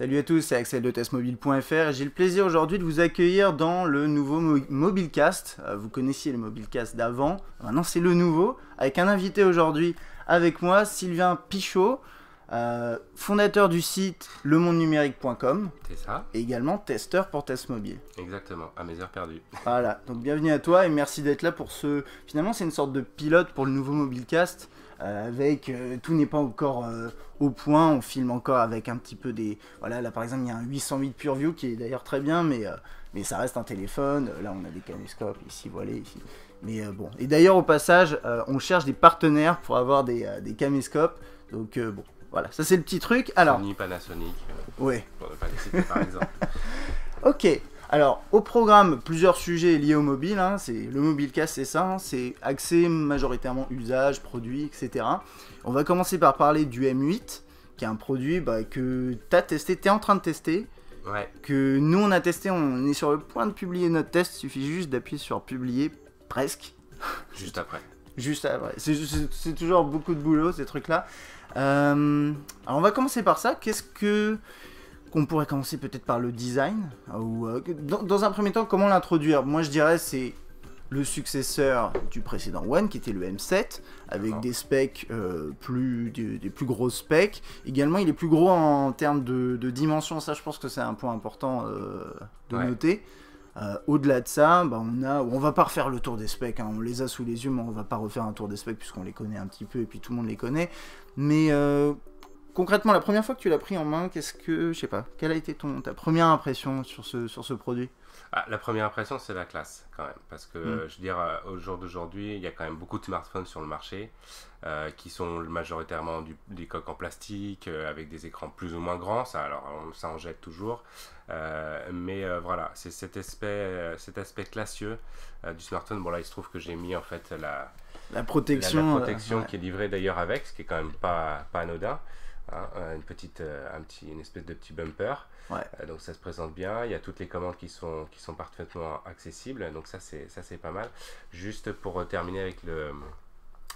Salut à tous, c'est Axel de testmobile.fr et j'ai le plaisir aujourd'hui de vous accueillir dans le nouveau Mobilecast. Euh, vous connaissiez le Mobilecast d'avant, maintenant c'est le nouveau, avec un invité aujourd'hui avec moi, Sylvain Pichot, euh, fondateur du site lemondenumérique.com. C'est ça. Et également testeur pour Testmobile. Exactement, à mes heures perdues. Voilà, donc bienvenue à toi et merci d'être là pour ce... Finalement c'est une sorte de pilote pour le nouveau Mobilecast euh, avec euh, tout n'est pas encore euh, au point, on filme encore avec un petit peu des... Voilà, là par exemple il y a un 808 PureView qui est d'ailleurs très bien, mais, mais ça reste un téléphone, là on a des caméscopes, ici voilà, ici... Mais bon, et d'ailleurs au passage, on cherche des partenaires pour avoir des, des caméscopes, donc bon, voilà, ça c'est le petit truc. Alors. Sony, Panasonic. pas par ok. Alors, au programme, plusieurs sujets liés au mobile. Le hein. c'est, le c'est ça. Hein. c'est accès, majoritairement usage, produit, etc. On va commencer par parler du M8, qui est un produit bah, que tu as testé, tu es en train de tester. Ouais. Que nous, on a testé, on est sur le point de publier notre test. Il suffit juste d'appuyer sur publier, presque. Juste après. juste après. C'est, toujours beaucoup de boulot, ces trucs-là. Euh, alors, on va commencer par ça. Qu'est-ce que qu'on pourrait commencer peut-être par le design. Ou, euh, dans, un premier temps, comment l'introduire Moi, je dirais c'est le successeur du précédent One, qui était le M7, avec des specs euh, plus des, plus gros specs. Également, il est plus gros en termes de, dimension, dimensions. Ça, je pense que c'est un point important euh, de noter. Au-delà de ça, bah, on a, on va pas refaire le tour des specs. Hein. on les a sous les yeux, mais on va pas refaire un tour des specs puisqu'on les connaît un petit peu et puis tout le monde les connaît. Mais Concrètement, la première fois que tu l'as pris en main, qu'est-ce que, je sais pas, quelle a été ton, ta première impression sur ce, sur ce produit ah, La première impression, c'est la classe quand même. Parce que, mm. je veux dire, euh, au jour d'aujourd'hui, il y a quand même beaucoup de smartphones sur le marché euh, qui sont majoritairement du, des coques en plastique, euh, avec des écrans plus ou moins grands. Ça, alors, ça en jette toujours. mais voilà, c'est cet aspect, cet aspect classieux du smartphone. Bon, là, il se trouve que j'ai mis en fait la. La protection. protection qui est livrée d'ailleurs avec, ce qui est quand même pas, pas anodin. Hein, une petite, euh, un petit, une espèce de petit bumper. Euh, donc ça se présente bien. Il y a toutes les commandes qui sont, qui sont parfaitement accessibles. Donc ça c'est, ça c'est pas mal. Juste pour terminer avec le,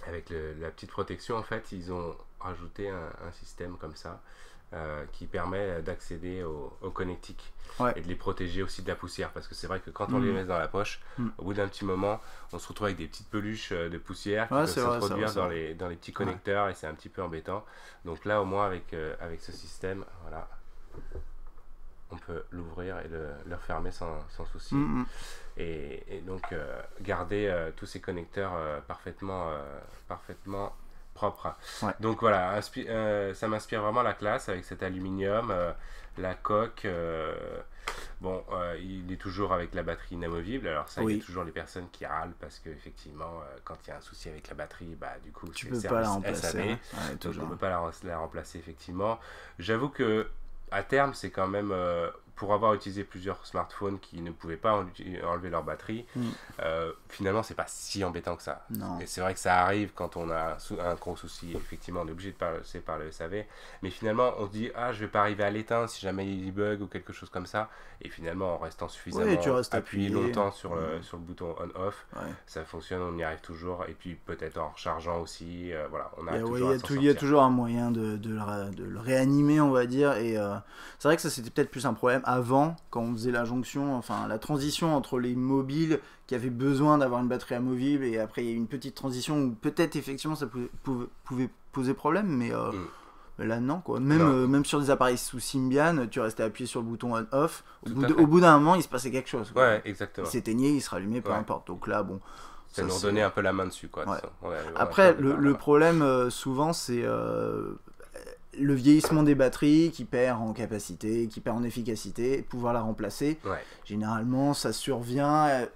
avec la petite protection, en fait, ils ont rajouté un, un système comme ça euh, qui permet d'accéder aux, connectiques et de les protéger aussi de la poussière. Parce que c'est vrai que quand on mm. les met dans la poche, mm. au bout d'un petit moment, on se retrouve avec des petites peluches euh, de poussière qui se peuvent s'introduire dans les, dans les petits connecteurs et c'est un petit peu embêtant. Donc là, au moins, avec, euh, avec ce système, voilà, on peut l'ouvrir et le, le, refermer sans, souci. Mm, et, donc, garder tous ces connecteurs parfaitement, parfaitement propre. Donc voilà, euh, ça m'inspire vraiment la classe avec cet aluminium, euh, la coque. Euh, bon, il est toujours avec la batterie inamovible. Alors ça, il y a toujours les personnes qui râlent parce que qu'effectivement, quand il y a un souci avec la batterie, bah du coup, tu peux pas la remplacer. Hein. peux pas la, remplacer effectivement. J'avoue que à terme, c'est quand même pour avoir utilisé plusieurs smartphones qui ne pouvaient pas enlever leur batterie, mm. euh, finalement, c'est pas si embêtant que ça. mais c'est vrai que ça arrive quand on a un gros souci, effectivement, on est obligé de passer par le SAV. Mais finalement, on se dit, ah, je vais pas arriver à l'éteindre si jamais il y a des bugs ou quelque chose comme ça. Et finalement, en restant suffisamment appuyé, longtemps sur le, mm. sur le bouton on-off, ça fonctionne, on y arrive toujours. Et puis peut-être en rechargeant aussi, euh, voilà, on toujours Il y, a toujours un moyen de, de, le, réanimer, on va dire. Et euh, c'est vrai que ça, c'était peut-être plus un problème avant, quand on faisait la jonction, enfin la transition entre les mobiles qui avaient besoin d'avoir une batterie amovible et après il y a eu une petite transition où peut-être effectivement ça pouvait, poser problème, mais euh, mm. là non quoi. Même, euh, même sur des appareils sous Symbian, tu restais appuyé sur le bouton on-off, au bout d'un moment il se passait quelque chose. Ouais, exactement. Il s'éteignait, il se rallumait, peu importe. Donc là, bon. Ça, leur nous un peu la main dessus quoi. après, le problème euh, souvent c'est le vieillissement des batteries qui perd en capacité, qui perd en efficacité, pouvoir la remplacer. Généralement, ça survient euh,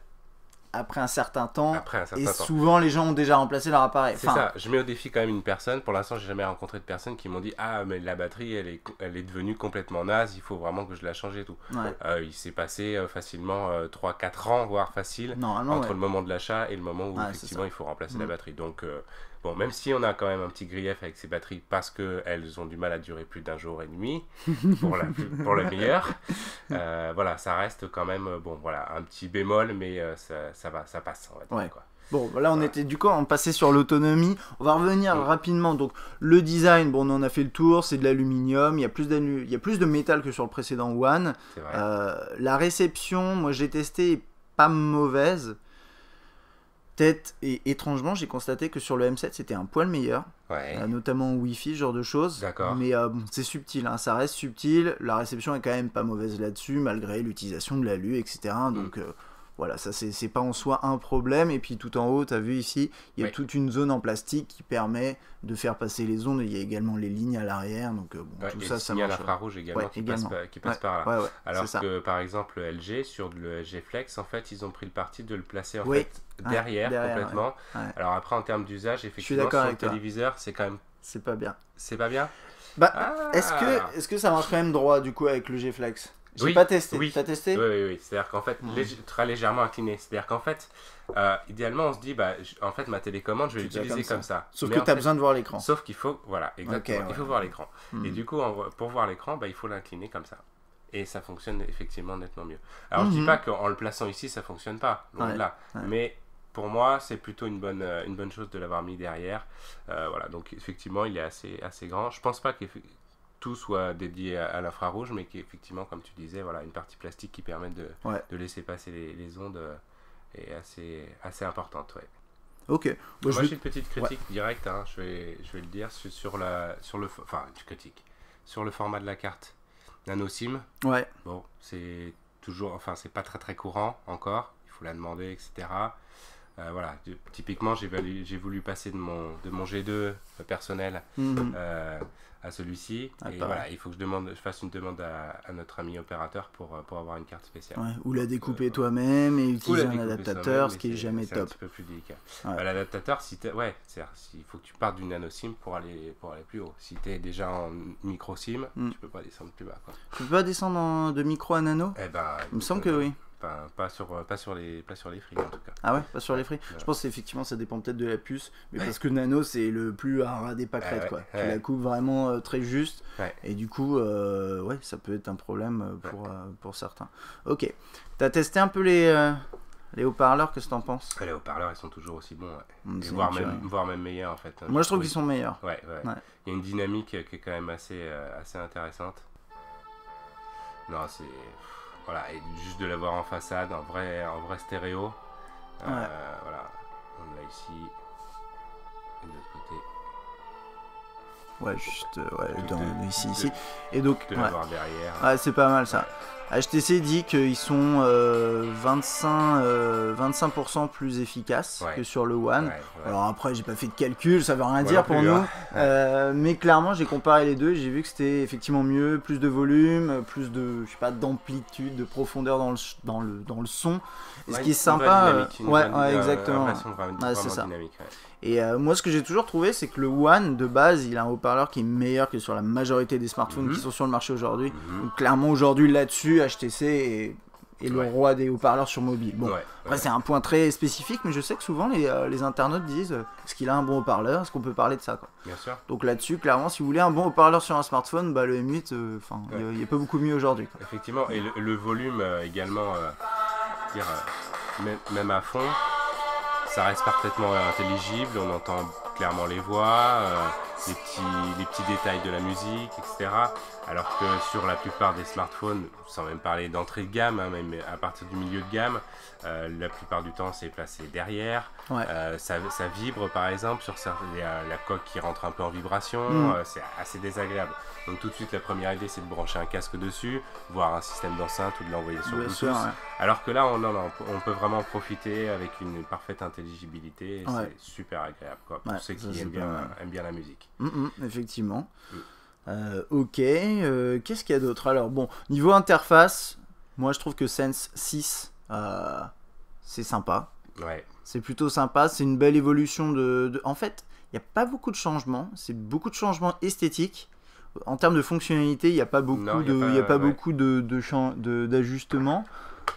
après un certain temps. et souvent, les gens ont déjà remplacé leur appareil. C'est ça. Je mets au défi quand même une personne. Pour l'instant, j'ai jamais rencontré de personne qui m'ont dit Ah, mais la batterie, elle est, elle est devenue complètement naze. Il faut vraiment que je la change et tout. Euh, il s'est passé euh, facilement 3-4 ans, voire facile, entre le moment de l'achat et le moment où effectivement il faut remplacer la mm. batterie. Donc, Bon, même si on a quand même un petit grief avec ces batteries parce qu'elles ont du mal à durer plus d'un jour et demi, pour, le meilleur, euh, voilà, ça reste quand même, euh, bon, voilà, un petit bémol, mais euh, ça, va, ça passe, on va dire, quoi. Bon, là on était du coup, on passait sur l'autonomie. On va revenir mm. rapidement. Donc le design, bon, on en a fait le tour. C'est de l'aluminium. Il y a plus a plus de métal que sur le précédent One. Euh, la réception, moi j'ai testé, pas mauvaise. Et étrangement, j'ai constaté que sur le M7, c'était un poil meilleur. Euh, notamment en Wi-Fi, ce genre de choses. Mais euh, c'est subtil, hein, ça reste subtil. La réception est quand même pas mauvaise là-dessus, malgré l'utilisation de la etc. Donc. Mm. Euh, voilà, ça c'est pas en soi un problème. Et puis tout en haut, tu as vu ici, il y a toute une zone en plastique qui permet de faire passer les ondes. Il y a également les lignes à l'arrière. Donc euh, tout ça, ça marche. Il y a l'infrarouge également, qui, Passe, qui, par là. Alors que par exemple, le LG, sur le LG Flex, en fait, ils ont pris le parti de le placer derrière, complètement. Alors après, en termes d'usage, effectivement, sur le téléviseur, c'est quand même. C'est pas bien. C'est pas bien bah, ah. est-ce que, est que ça marche quand même droit du coup avec le G-Flex j'ai oui, pas testé. Oui. As testé Oui, oui, oui. C'est-à-dire qu'en fait, hmm. très légèrement incliné. C'est-à-dire qu'en fait, euh, idéalement, on se dit, bah, en fait, ma télécommande, je vais l'utiliser comme, ça. Sauf que tu as besoin de voir l'écran. Sauf qu'il faut, voilà, exactement. Il faut voir l'écran. Hmm. Et du coup, pour voir l'écran, bah, il faut l'incliner comme ça. Et ça fonctionne effectivement nettement mieux. Alors, je je dis hmm. pas qu'en le plaçant ici, ça fonctionne pas. là. Mais pour moi, c'est plutôt une bonne, euh, une bonne chose de l'avoir mis derrière. Euh, voilà, donc effectivement, il est assez, assez grand. Je pense pas qu'il tout soit dédié à, l'infrarouge, mais qui effectivement, comme tu disais, voilà, une partie plastique qui permet de, de laisser passer les, ondes euh, est assez, assez importante. Ouais. Ok. Moi, j'ai une petite critique directe, hein, je, vais, je vais le dire, sur, la, sur, le, enfin, critique, sur le format de la carte NanoSIM. Ouais. Bon, c'est toujours, enfin, c'est pas très très courant encore, il faut la demander, etc. Euh, voilà, typiquement, j'ai voulu, j'ai voulu passer de mon, de mon G2 euh, personnel mhm à celui-ci. Ah, et voilà, il faut que je, demande, je fasse une demande à, notre ami opérateur pour, euh, pour avoir une carte spéciale. Ouais, ou la découper euh, toi-même et utiliser un adaptateur, ce qui est jamais top. C'est un petit peu plus délicat. Bah, l'adaptateur, si ouais, il faut que tu partes d'une nano SIM pour aller, pour aller plus haut. Si tu es déjà en micro SIM, tu hmm. tu peux pas descendre plus bas. Quoi. Tu peux pas descendre de micro à nano eh ben, Il me semble que oui. Pas, sur, euh, pas, sur les, pas sur les en tout cas. Ah ouais, pas sur les frites. Je pense effectivement ça dépend peut-être de la puce, mais parce que Nano c'est le plus rare des pâquerettes ouais, quoi. la coupe vraiment euh, très juste et du coup, euh, ouais, ça peut être un problème pour, pour certains. Ok, t'as testé un peu les, les haut-parleurs, que t'en penses Les haut-parleurs ils sont toujours aussi bons, voire, même, voire, même, meilleurs en fait. Moi je trouve qu'ils sont meilleurs. Ouais, ouais. Il y a une dynamique qui est quand même assez, assez intéressante. Non, c'est voilà, et juste de l'avoir en façade, en vrai, en vrai stéréo. Euh, ouais. voilà, on l'a ici. Et de l'autre côté. Ouais, juste euh, ouais, ici, ici. Et donc. De derrière. Ouais, c'est pas mal ça. HTC dit qu'ils sont 25, euh, 25 euh, plus efficaces que sur le One. Alors après, j'ai pas fait de calcul, ça veut rien dire pour nous. Hein. Euh, mais clairement, j'ai comparé les deux, j'ai vu que c'était effectivement mieux, plus de volume, plus de, je sais pas, d'amplitude, de profondeur dans le, dans le, dans le son. ce qui est sympa, ouais, exactement. c'est ça. Et euh, moi, ce que j'ai toujours trouvé, c'est que le One, de base, il a un haut-parleur qui est meilleur que sur la majorité des smartphones qui mhm. sont sur le marché aujourd'hui. Mhm. Donc, clairement, aujourd'hui, là-dessus, HTC est, le roi des haut-parleurs sur mobile. Bon, après, c'est un point très spécifique, mais je sais que souvent, les, euh, internautes disent euh, est-ce qu'il a un bon haut-parleur Est-ce qu'on peut parler de ça quoi Bien sûr. Donc, là-dessus, clairement, si vous voulez un bon haut-parleur sur un smartphone, bah, le M8, enfin, il a pas beaucoup mieux aujourd'hui. Effectivement, et le, volume également, même, à fond ça reste parfaitement euh, intelligible, on entend clairement les voix, euh, les, petits, les petits détails de la musique, etc. Alors que sur la plupart des smartphones, sans même parler d'entrée de gamme, hein, même à partir du milieu de gamme, euh, la plupart du temps c'est placé derrière. Euh, ça, vibre par exemple, sur la, coque qui rentre un peu en vibration, mm. euh, c'est assez désagréable. Donc tout de suite la première idée c'est de brancher un casque dessus, voir un système d'enceinte ou de l'envoyer sur Bluetooth. Alors que là on, peut vraiment profiter avec une parfaite intelligibilité, c'est super agréable pour ceux qui aiment bien, la musique. Mm, mm, effectivement. Euh, ok, euh, qu'est-ce qu'il y a d'autre Alors bon, niveau interface, moi je trouve que Sense 6, euh, c'est sympa. Ouais. C'est plutôt sympa, c'est une belle évolution de... En fait, il n'y a pas beaucoup de changements, c'est beaucoup de changements esthétiques. En termes de fonctionnalité, il n'y a pas beaucoup de, de, d'ajustements.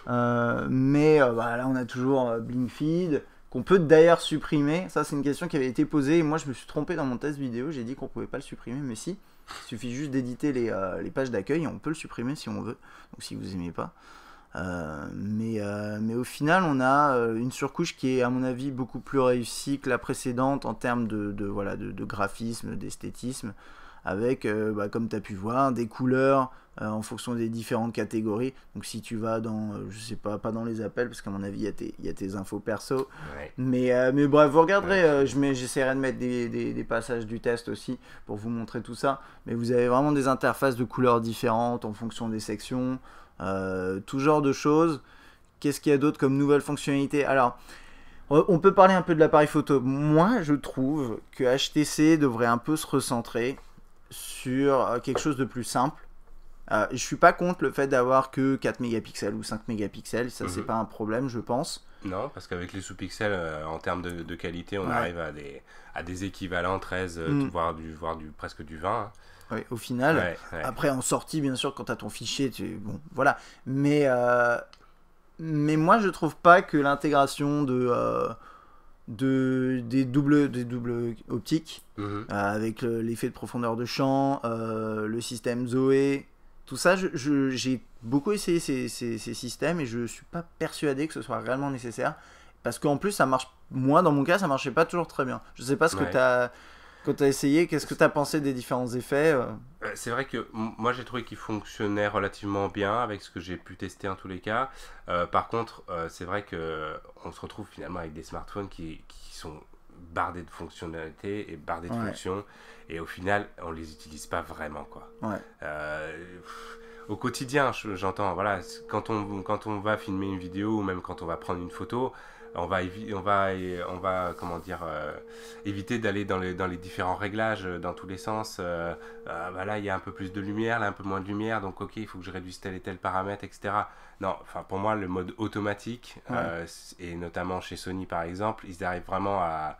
mais voilà, bah, là, on a toujours Blink qu'on peut d'ailleurs supprimer. Ça, c'est une question qui avait été posée et moi, je me suis trompé dans mon test vidéo. J'ai dit qu'on pouvait pas le supprimer, mais si. Il suffit juste d'éditer les, euh, pages d'accueil et on peut le supprimer si on veut, donc si vous aimez pas. Euh, euh, mais, au final, on a une surcouche qui est, à mon avis, beaucoup plus réussie que la précédente en termes de, voilà, de graphisme, d'esthétisme avec, euh, bah, comme tu as pu voir, des couleurs euh, en fonction des différentes catégories. Donc si tu vas dans, je euh, je sais pas, pas dans les appels, parce qu'à mon avis, il y, y, a tes infos perso. Mais, mais bref, vous regarderez, j'essaierai de mettre des, des, des, passages du test aussi pour vous montrer tout ça. Mais vous avez vraiment des interfaces de couleurs différentes en fonction des sections, tout genre de choses. Qu'est-ce qu'il y a d'autre comme nouvelle fonctionnalité Alors, on peut parler un peu de l'appareil photo. Moi, je trouve que HTC devrait un peu se recentrer sur euh, quelque chose de plus simple. Euh, je suis pas contre le fait d'avoir que 4 mégapixels ou 5 mégapixels, ça c'est mhm. pas un problème je pense. Non, parce qu'avec les sous-pixels, euh, en termes de, qualité, on arrive à des, à des équivalents 13, euh, mm. voire, du, voire du, presque du 20. Hein. Oui, au final. Après, en sortie, bien sûr, quand tu as ton fichier, tu... bon, voilà. Mais, mais moi, je trouve pas que l'intégration de de, des, doubles, des optiques, mhm. euh, avec l'effet de profondeur de champ, euh, le système Zoé, tout ça, j'ai je, beaucoup essayé ces, systèmes et je ne suis pas persuadé que ce soit réellement nécessaire. Parce qu'en plus, ça marche. Moi, dans mon cas, ça marchait pas toujours très bien. Je sais pas ce que tu as quand tu as essayé, qu'est-ce que tu as pensé des différents effets euh euh, C'est vrai que moi j'ai trouvé qu'ils fonctionnait relativement bien avec ce que j'ai pu tester en tous les cas. Euh, par contre, c'est vrai que on se retrouve finalement avec des smartphones qui, qui sont bardés de fonctionnalités et bardés de fonctions. Et au final, on les utilise pas vraiment. quoi. au quotidien, j'entends, voilà, quand on, quand on va filmer une vidéo ou même quand on va prendre une photo, on va, on va, on va comment dire, euh, éviter d'aller dans les, dans les différents réglages euh, dans tous les sens. Euh, bah là, il y a un peu plus de lumière, là, un peu moins de lumière, donc ok, il faut que je réduise tel et tel paramètre, etc. Non, enfin, pour moi, le mode automatique, et notamment chez Sony par exemple, ils arrivent vraiment à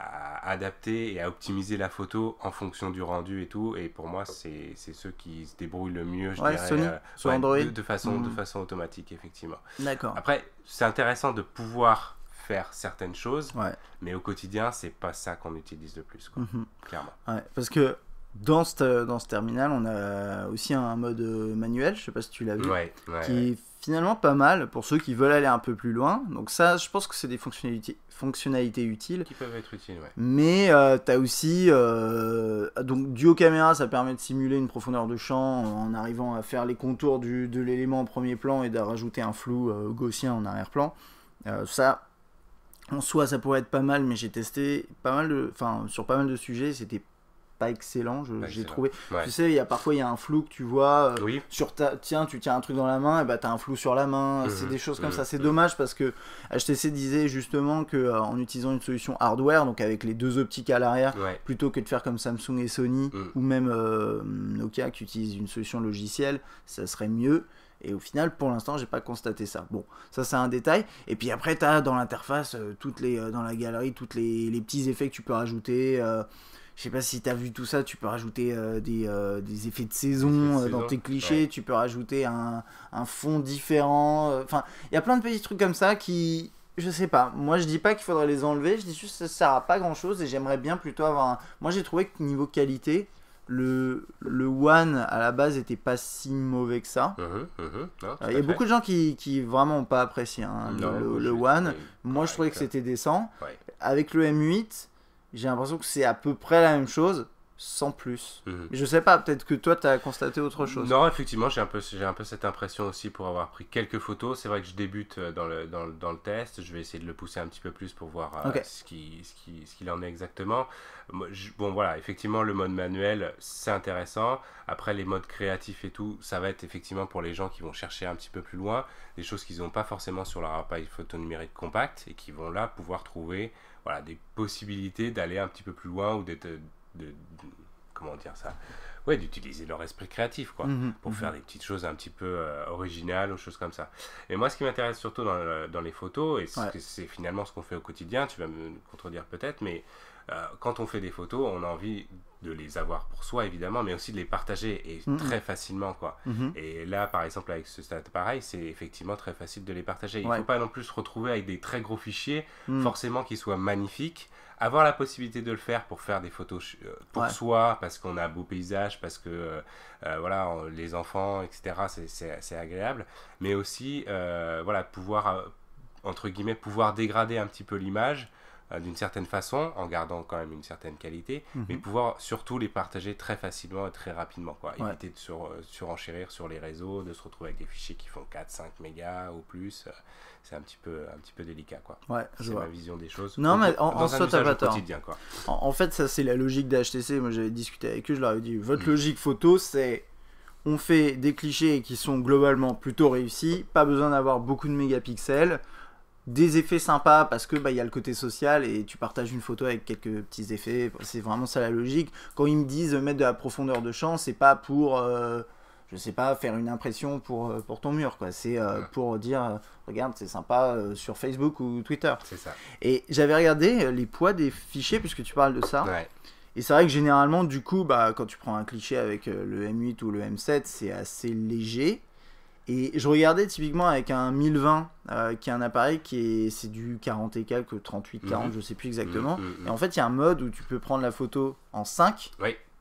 à adapter et à optimiser la photo en fonction du rendu et tout. Et pour moi, c'est ceux qui se débrouillent le mieux, je dirais, euh, sur Android. De, façon, de hmm. façon automatique, effectivement. D'accord. Après, c'est intéressant de pouvoir faire certaines choses, mais au quotidien, c'est pas ça qu'on utilise le plus, mhm. clairement. parce que dans ce, dans ce terminal, on a aussi un mode euh, manuel, je sais pas si tu l'as vu, qui finalement pas mal pour ceux qui veulent aller un peu plus loin. Donc ça, je pense que c'est des fonctionnalités, utiles. Qui peuvent être utiles, ouais. Mais euh, tu as aussi... Euh, donc duo caméra, ça permet de simuler une profondeur de champ en arrivant à faire les contours de l'élément en premier plan et de rajouter un flou euh, gaussien en arrière-plan. ça, en soi, ça pourrait être pas mal, mais j'ai testé pas mal sur pas mal de sujets, c'était pas excellent. J'ai trouvé. Tu sais, il y a parfois il y a un flou que tu vois euh, sur ta. Tiens, tu tiens un truc dans la main, et bah t'as un flou sur la main. Mmh, c'est des mmh, choses comme mmh, ça. C'est dommage parce que HTC disait justement que euh, en utilisant une solution hardware, donc avec les deux optiques à l'arrière, plutôt que de faire comme Samsung et Sony ou même euh, Nokia qui utilise une solution logicielle, ça serait mieux. Et au final, pour l'instant, j'ai pas constaté ça. Bon, ça c'est un détail. Et puis après, tu as dans l'interface, toutes les, dans la galerie, tous les, les, petits effets que tu peux rajouter je sais pas si tu as vu tout ça, tu peux rajouter euh, des, euh, des, effets de saison euh, dans tes clichés, tu peux rajouter un, un fond différent. Enfin, il y a plein de petits trucs comme ça qui, je sais pas. Moi, je dis pas qu'il faudrait les enlever, je dis juste que ça sert à pas grand chose et j'aimerais bien plutôt avoir un. Moi, j'ai trouvé que niveau qualité, le, le One à la base était pas si mauvais que ça. il y a beaucoup de gens qui, qui vraiment ont pas apprécié hein, le, le, One. Moi, je trouvais que c'était décent. Avec le M8, j'ai l'impression que c'est à peu près la même chose, sans plus. Mhm. je sais pas, peut-être que toi, tu as constaté autre chose. Non, effectivement, j'ai un, peu, j'ai un peu cette impression aussi pour avoir pris quelques photos. C'est vrai que je débute euh, dans le, dans, le, dans le test. Je vais essayer de le pousser un petit peu plus pour voir euh, ce, ce, qui, ce qu'il en est exactement. Bon, voilà, effectivement, le mode manuel, c'est intéressant. Après, les modes créatifs et tout, ça va être effectivement pour les gens qui vont chercher un petit peu plus loin, des choses qu'ils n'ont pas forcément sur leur appareil photo numérique compact et qui vont là pouvoir trouver voilà, des possibilités d'aller un petit peu plus loin ou d'être. Euh, de, comment dire ça Ouais, d'utiliser leur esprit créatif, quoi, mhm, pour mhm. faire des petites choses un petit peu euh, originales ou choses comme ça. Et moi, ce qui m'intéresse surtout dans, dans, les photos, et c'est finalement ce qu'on fait au quotidien, tu vas me contredire peut-être, mais euh, quand on fait des photos, on a envie de les avoir pour soi évidemment mais aussi de les partager et mm-hmm. très facilement quoi mm-hmm. et là par exemple avec ce stade pareil c'est effectivement très facile de les partager il ne faut pas non plus se retrouver avec des très gros fichiers mm. forcément qu'ils soient magnifiques avoir la possibilité de le faire pour faire des photos euh, pour soi parce qu'on a beau paysage parce que euh, euh, voilà les enfants etc c'est agréable mais aussi voilà pouvoir entre guillemets pouvoir dégrader un petit peu l'image euh, d'une certaine façon, en gardant quand même une certaine qualité, mhm. mais pouvoir surtout les partager très facilement et très rapidement. Quoi. Éviter de sur, euh, surenchérir sur les réseaux, de se retrouver avec des fichiers qui font 4, 5 mégas ou plus. Euh, c'est un petit peu, un petit peu délicat. Quoi. c'est ma vision des choses. Non, mais en, En, fait, ça, c'est la logique d'HTC. Moi, j'avais discuté avec eux, je leur avais dit votre mm. logique photo, c'est on fait des clichés qui sont globalement plutôt réussis, pas besoin d'avoir beaucoup de mégapixels des effets sympas parce que bah il y a le côté social et tu partages une photo avec quelques petits effets c'est vraiment ça la logique quand ils me disent euh, mettre de la profondeur de champ c'est pas pour euh, je sais pas faire une impression pour euh, pour ton mur quoi c'est pour dire regarde c'est sympa sur Facebook ou Twitter c'est ça et j'avais regardé les poids des fichiers puisque tu parles de ça Et c'est vrai que généralement, du coup, bah, quand tu prends un cliché avec le M8 ou le M7, c'est assez léger. Et je regardais typiquement avec un 1020, euh, qui est un appareil qui est, c'est du 40 et quelques, 38, 40, je je sais plus exactement. Mhm, mhm. et en fait, il y a un mode où tu peux prendre la photo en 5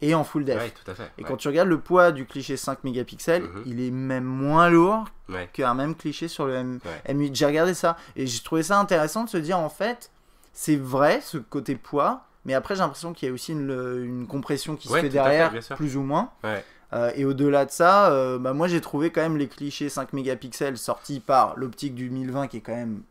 et en full def. tout à fait, et quand tu regardes le poids du cliché 5 mégapixels, mhm. il est même moins lourd qu'un même cliché sur le M8. J'ai regardé ça et j'ai trouvé ça intéressant de se dire en fait, c'est vrai ce côté poids, mais après j'ai l'impression qu'il y a aussi une, une compression qui se fait derrière, plus ou moins. Euh, et au-delà de ça, euh, bah moi j'ai trouvé quand même les clichés 5 mégapixels sortis par l'optique du 1020 qui est quand même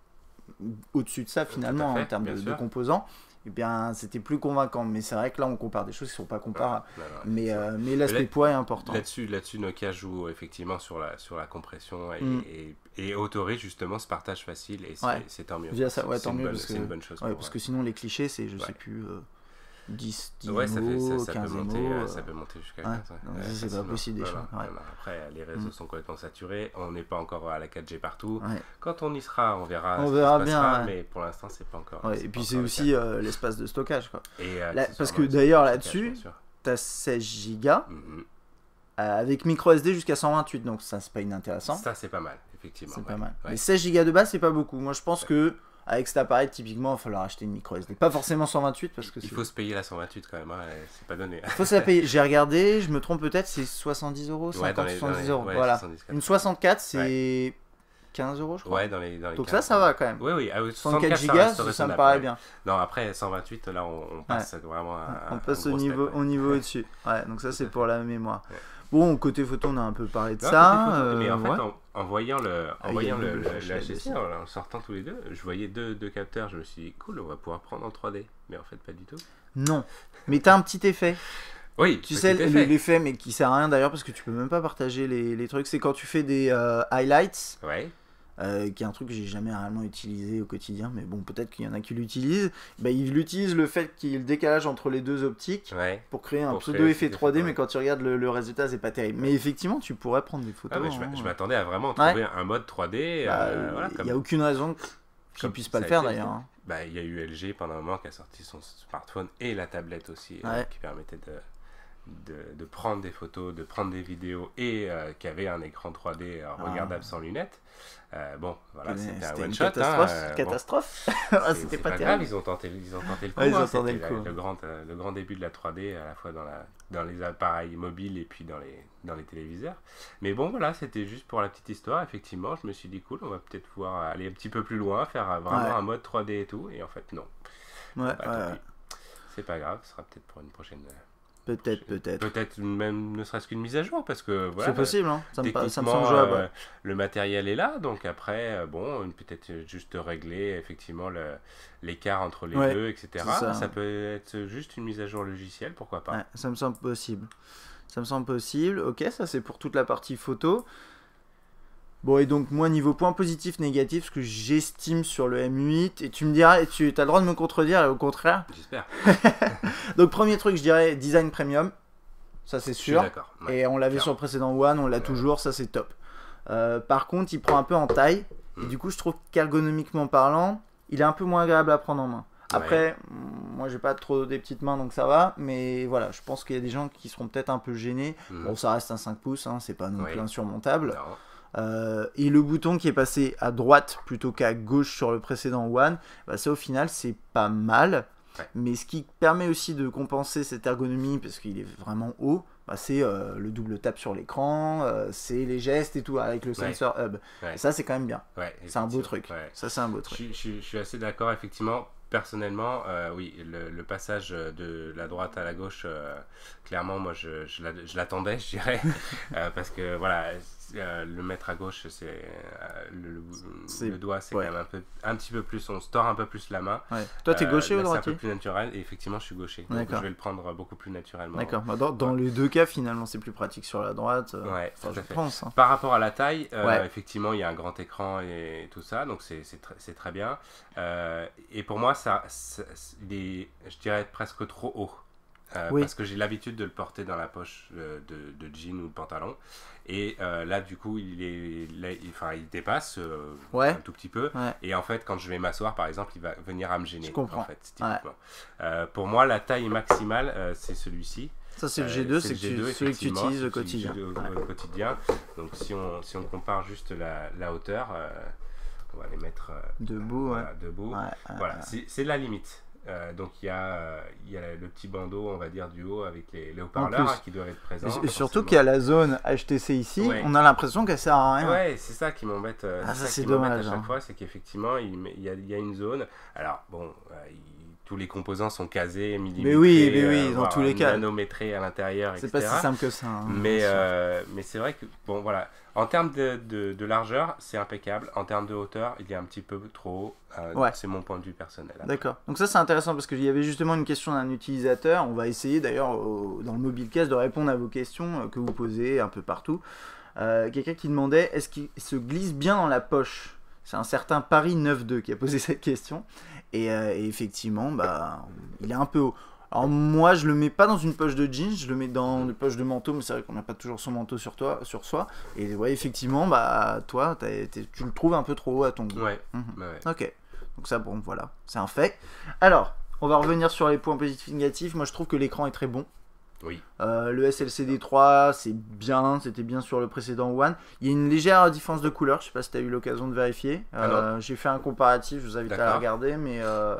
au-dessus de ça finalement en termes de, composants. et eh bien, c'était plus convaincant, mais c'est vrai que là, on compare des choses qui ne sont pas comparables. là, euh, mais mais l'aspect poids est important. Là-dessus, là-dessus, Nokia joue effectivement sur la, sur la compression mm. et, et, autorise justement ce partage facile, et c'est tant mieux. Ouais, c'est une, bonne chose. parce que sinon, les clichés, c'est, je sais plus, 10, 10 ouais, euh, ça peut monter, jusqu'à 15. c'est pas possible des Après, euh, les réseaux mm. sont complètement saturés. On n'est pas encore à la 4G partout. Quand on y sera, on verra. On verra bien. mais pour l'instant, c'est pas encore. et puis, c'est aussi euh, l'espace de stockage. Et, parce que d'ailleurs, là-dessus, tu as 16 gigas. Mm-hmm. avec micro SD jusqu'à 128, donc ça c'est pas inintéressant. Ça c'est pas mal, effectivement. pas mal. Mais 16 Go de base c'est pas beaucoup. Moi je pense que avec cet appareil, typiquement, il va falloir acheter une micro SD. Pas forcément 128 parce que Il faut se payer la 128 quand même, hein, c'est pas donné. Il faut se la payer. J'ai regardé, je me trompe peut-être, c'est 70 euros, 50, 70 euros. voilà. une 64, c'est 15 euros, je crois. Donc ça, ça va quand même. Oui, oui. 64 ah gigas, ça, me paraît bien. Non, après 128, là, on, on passe vraiment à, On passe au niveau, au niveau au-dessus. Ouais, donc ça, c'est pour la mémoire. Bon, côté photo, on a un peu parlé de ça. Euh, mais en fait, en, voyant le, en ah, voyant le, en, sortant tous les deux, je voyais deux, capteurs. Je me suis dit, cool, on va pouvoir prendre en 3D. Mais en fait, pas du tout. Non. Mais t'as un petit effet. Oui, tu sais, l'effet, mais qui sert à rien d'ailleurs parce que tu peux même pas partager les, trucs. C'est quand tu fais des euh, highlights. Ouais. Euh, qui est un truc que j'ai jamais réellement utilisé au quotidien, mais bon, peut-être qu'il y en a qui l'utilisent. Bah, ils l'utilisent le fait qu'il y ait le décalage entre les deux optiques pour créer un pseudo effet 3D, mais quand tu regardes le, résultat, c'est pas terrible. Mais effectivement, tu pourrais prendre des photos. Ah, je m'attendais à vraiment trouver un mode 3D. Euh, bah, il n'y a aucune raison qu'ils puissent pas le faire d'ailleurs. Hein. Bah, il y a eu LG pendant un moment qui a sorti son smartphone et la tablette aussi, euh, qui permettait de de, prendre des photos, de prendre des vidéos et euh, qui avait un écran 3D euh, ah. regardable sans lunettes. Euh, bon, voilà, c'était un one shot. Hein, catastrophe. catastrophe. Ah, c'était pas, terrible. ils ont tenté, ils ont tenté le ah, hein, coup. le, grand, le grand début de la 3D à la fois dans, la, dans les appareils mobiles et puis dans les, dans les téléviseurs. Mais bon, voilà, c'était juste pour la petite histoire. Effectivement, je me suis dit cool, on va peut-être pouvoir aller un petit peu plus loin, faire vraiment un mode 3D et tout. Et en fait, non. Ouais, C'est pas grave, ce sera peut-être pour une prochaine. Peut-être, peut-être. Peut-être même ne serait-ce qu'une mise à jour, parce que voilà. C'est possible, hein ça, me, semble jouable. Euh, le matériel est là, donc après, euh, bon, peut-être juste régler effectivement l'écart entre les deux, etc. Ça. peut être juste une mise à jour logicielle, pourquoi pas. ça me semble possible. Ça me semble possible. Ok, ça c'est pour toute la partie photo. Bon, et donc, moi, niveau point positif, négatif, ce que j'estime sur le M8, et tu me diras, tu as le droit de me contredire, au contraire. J'espère. donc, premier truc, je dirais design premium, ça c'est sûr. et on l'avait sur le précédent One, on l'a toujours, ça c'est top. Euh, par contre, il prend un peu en taille, et hmm. du coup, je trouve qu'ergonomiquement parlant, il est un peu moins agréable à prendre en main. Après, moi j'ai pas trop des petites mains donc ça va, mais voilà, je pense qu'il y a des gens qui seront peut-être un peu gênés. Hmm. Bon, ça reste un 5 pouces, hein, c'est pas non plus insurmontable. Euh, et le bouton qui est passé à droite plutôt qu'à gauche sur le précédent One, bah, ça au final c'est pas mal. Mais ce qui permet aussi de compenser cette ergonomie, parce qu'il est vraiment haut, bah, c'est euh, le double tap sur l'écran, euh, c'est les gestes et tout avec le sensor hub. ça c'est quand même bien. c'est un beau truc. Ça c'est un beau truc. Je, suis assez d'accord effectivement. Personnellement, oui, le, passage de la droite à la gauche, clairement, moi, je, je l'attendais, je dirais, parce que voilà, euh, le mettre à gauche, c'est euh, le, doigt, c'est quand même un, peu, un petit peu plus, on store un peu plus la main. Toi, t'es euh, gaucher ou droitier C'est plus naturel, et effectivement, je suis gaucher. Donc je vais le prendre beaucoup plus naturellement. D'accord, bah, dans, les deux cas, finalement, c'est plus pratique sur la droite. ouais, je pense. Hein. Par rapport à la taille, effectivement, il y a un grand écran et tout ça, donc c'est très bien. et pour moi, ça, est, je dirais, presque trop haut. Euh, parce que j'ai l'habitude de le porter dans la poche euh, de, jean ou de pantalon. Et euh, là, du coup, il, est, il, dépasse un tout petit peu. Et en fait, quand je vais m'asseoir, par exemple, il va venir à me gêner. Je comprends. pour moi, la taille maximale, c'est celui-ci. Ça, c'est le G2, c'est celui que tu utilises au quotidien. Donc, si on, compare juste la, hauteur, on va les mettre debout. Voilà, debout. Voilà, c'est la limite. Euh, donc il y, a, euh, y a le petit bandeau, on va dire, du haut avec les, haut-parleurs hein, qui doivent être présents. surtout qu'il y a la zone HTC ici, on a l'impression qu'elle sert à rien. Ouais, c'est ça qui m'embête euh, ah, ça, c'est dommage, à chaque hein. fois, c'est qu'effectivement, il, y a une zone. Alors bon, tous les composants sont casés, millimétrés, mais oui, mais oui, dans tous les cas. nanométrés à l'intérieur, C'est pas si simple que ça. Hein, mais mais c'est vrai que, bon voilà, en termes de, largeur, c'est impeccable. En termes de hauteur, il est un petit peu trop haut. Euh, c'est mon point de vue personnel. D'accord. Donc ça, c'est intéressant parce qu'il y avait justement une question d'un utilisateur. On va essayer d'ailleurs dans le mobile case de répondre à vos questions euh, que vous posez un peu partout. Euh, quelqu'un qui demandait est-ce qu'il se glisse bien dans la poche c'est un certain Paris 92 qui a posé cette question. Et, effectivement, bah, il est un peu haut. Alors moi, je le mets pas dans une poche de jeans, je le mets dans une poche de manteau, mais c'est vrai qu'on n'a pas toujours son manteau sur toi, sur soi. Et ouais, effectivement, bah toi, tu le trouves un peu trop haut à ton goût. Mhm. Bah ouais. Ok. Donc ça, bon, voilà, c'est un fait. Alors, on va revenir sur les points positifs et négatifs. Moi, je trouve que l'écran est très bon. Oui. Euh, le SLCD 3, c'est bien, c'était bien sur le précédent One. Il y a une légère différence de couleur, je sais pas si tu as eu l'occasion de vérifier. Ah euh, j'ai fait un comparatif, je vous invite à regarder, mais euh,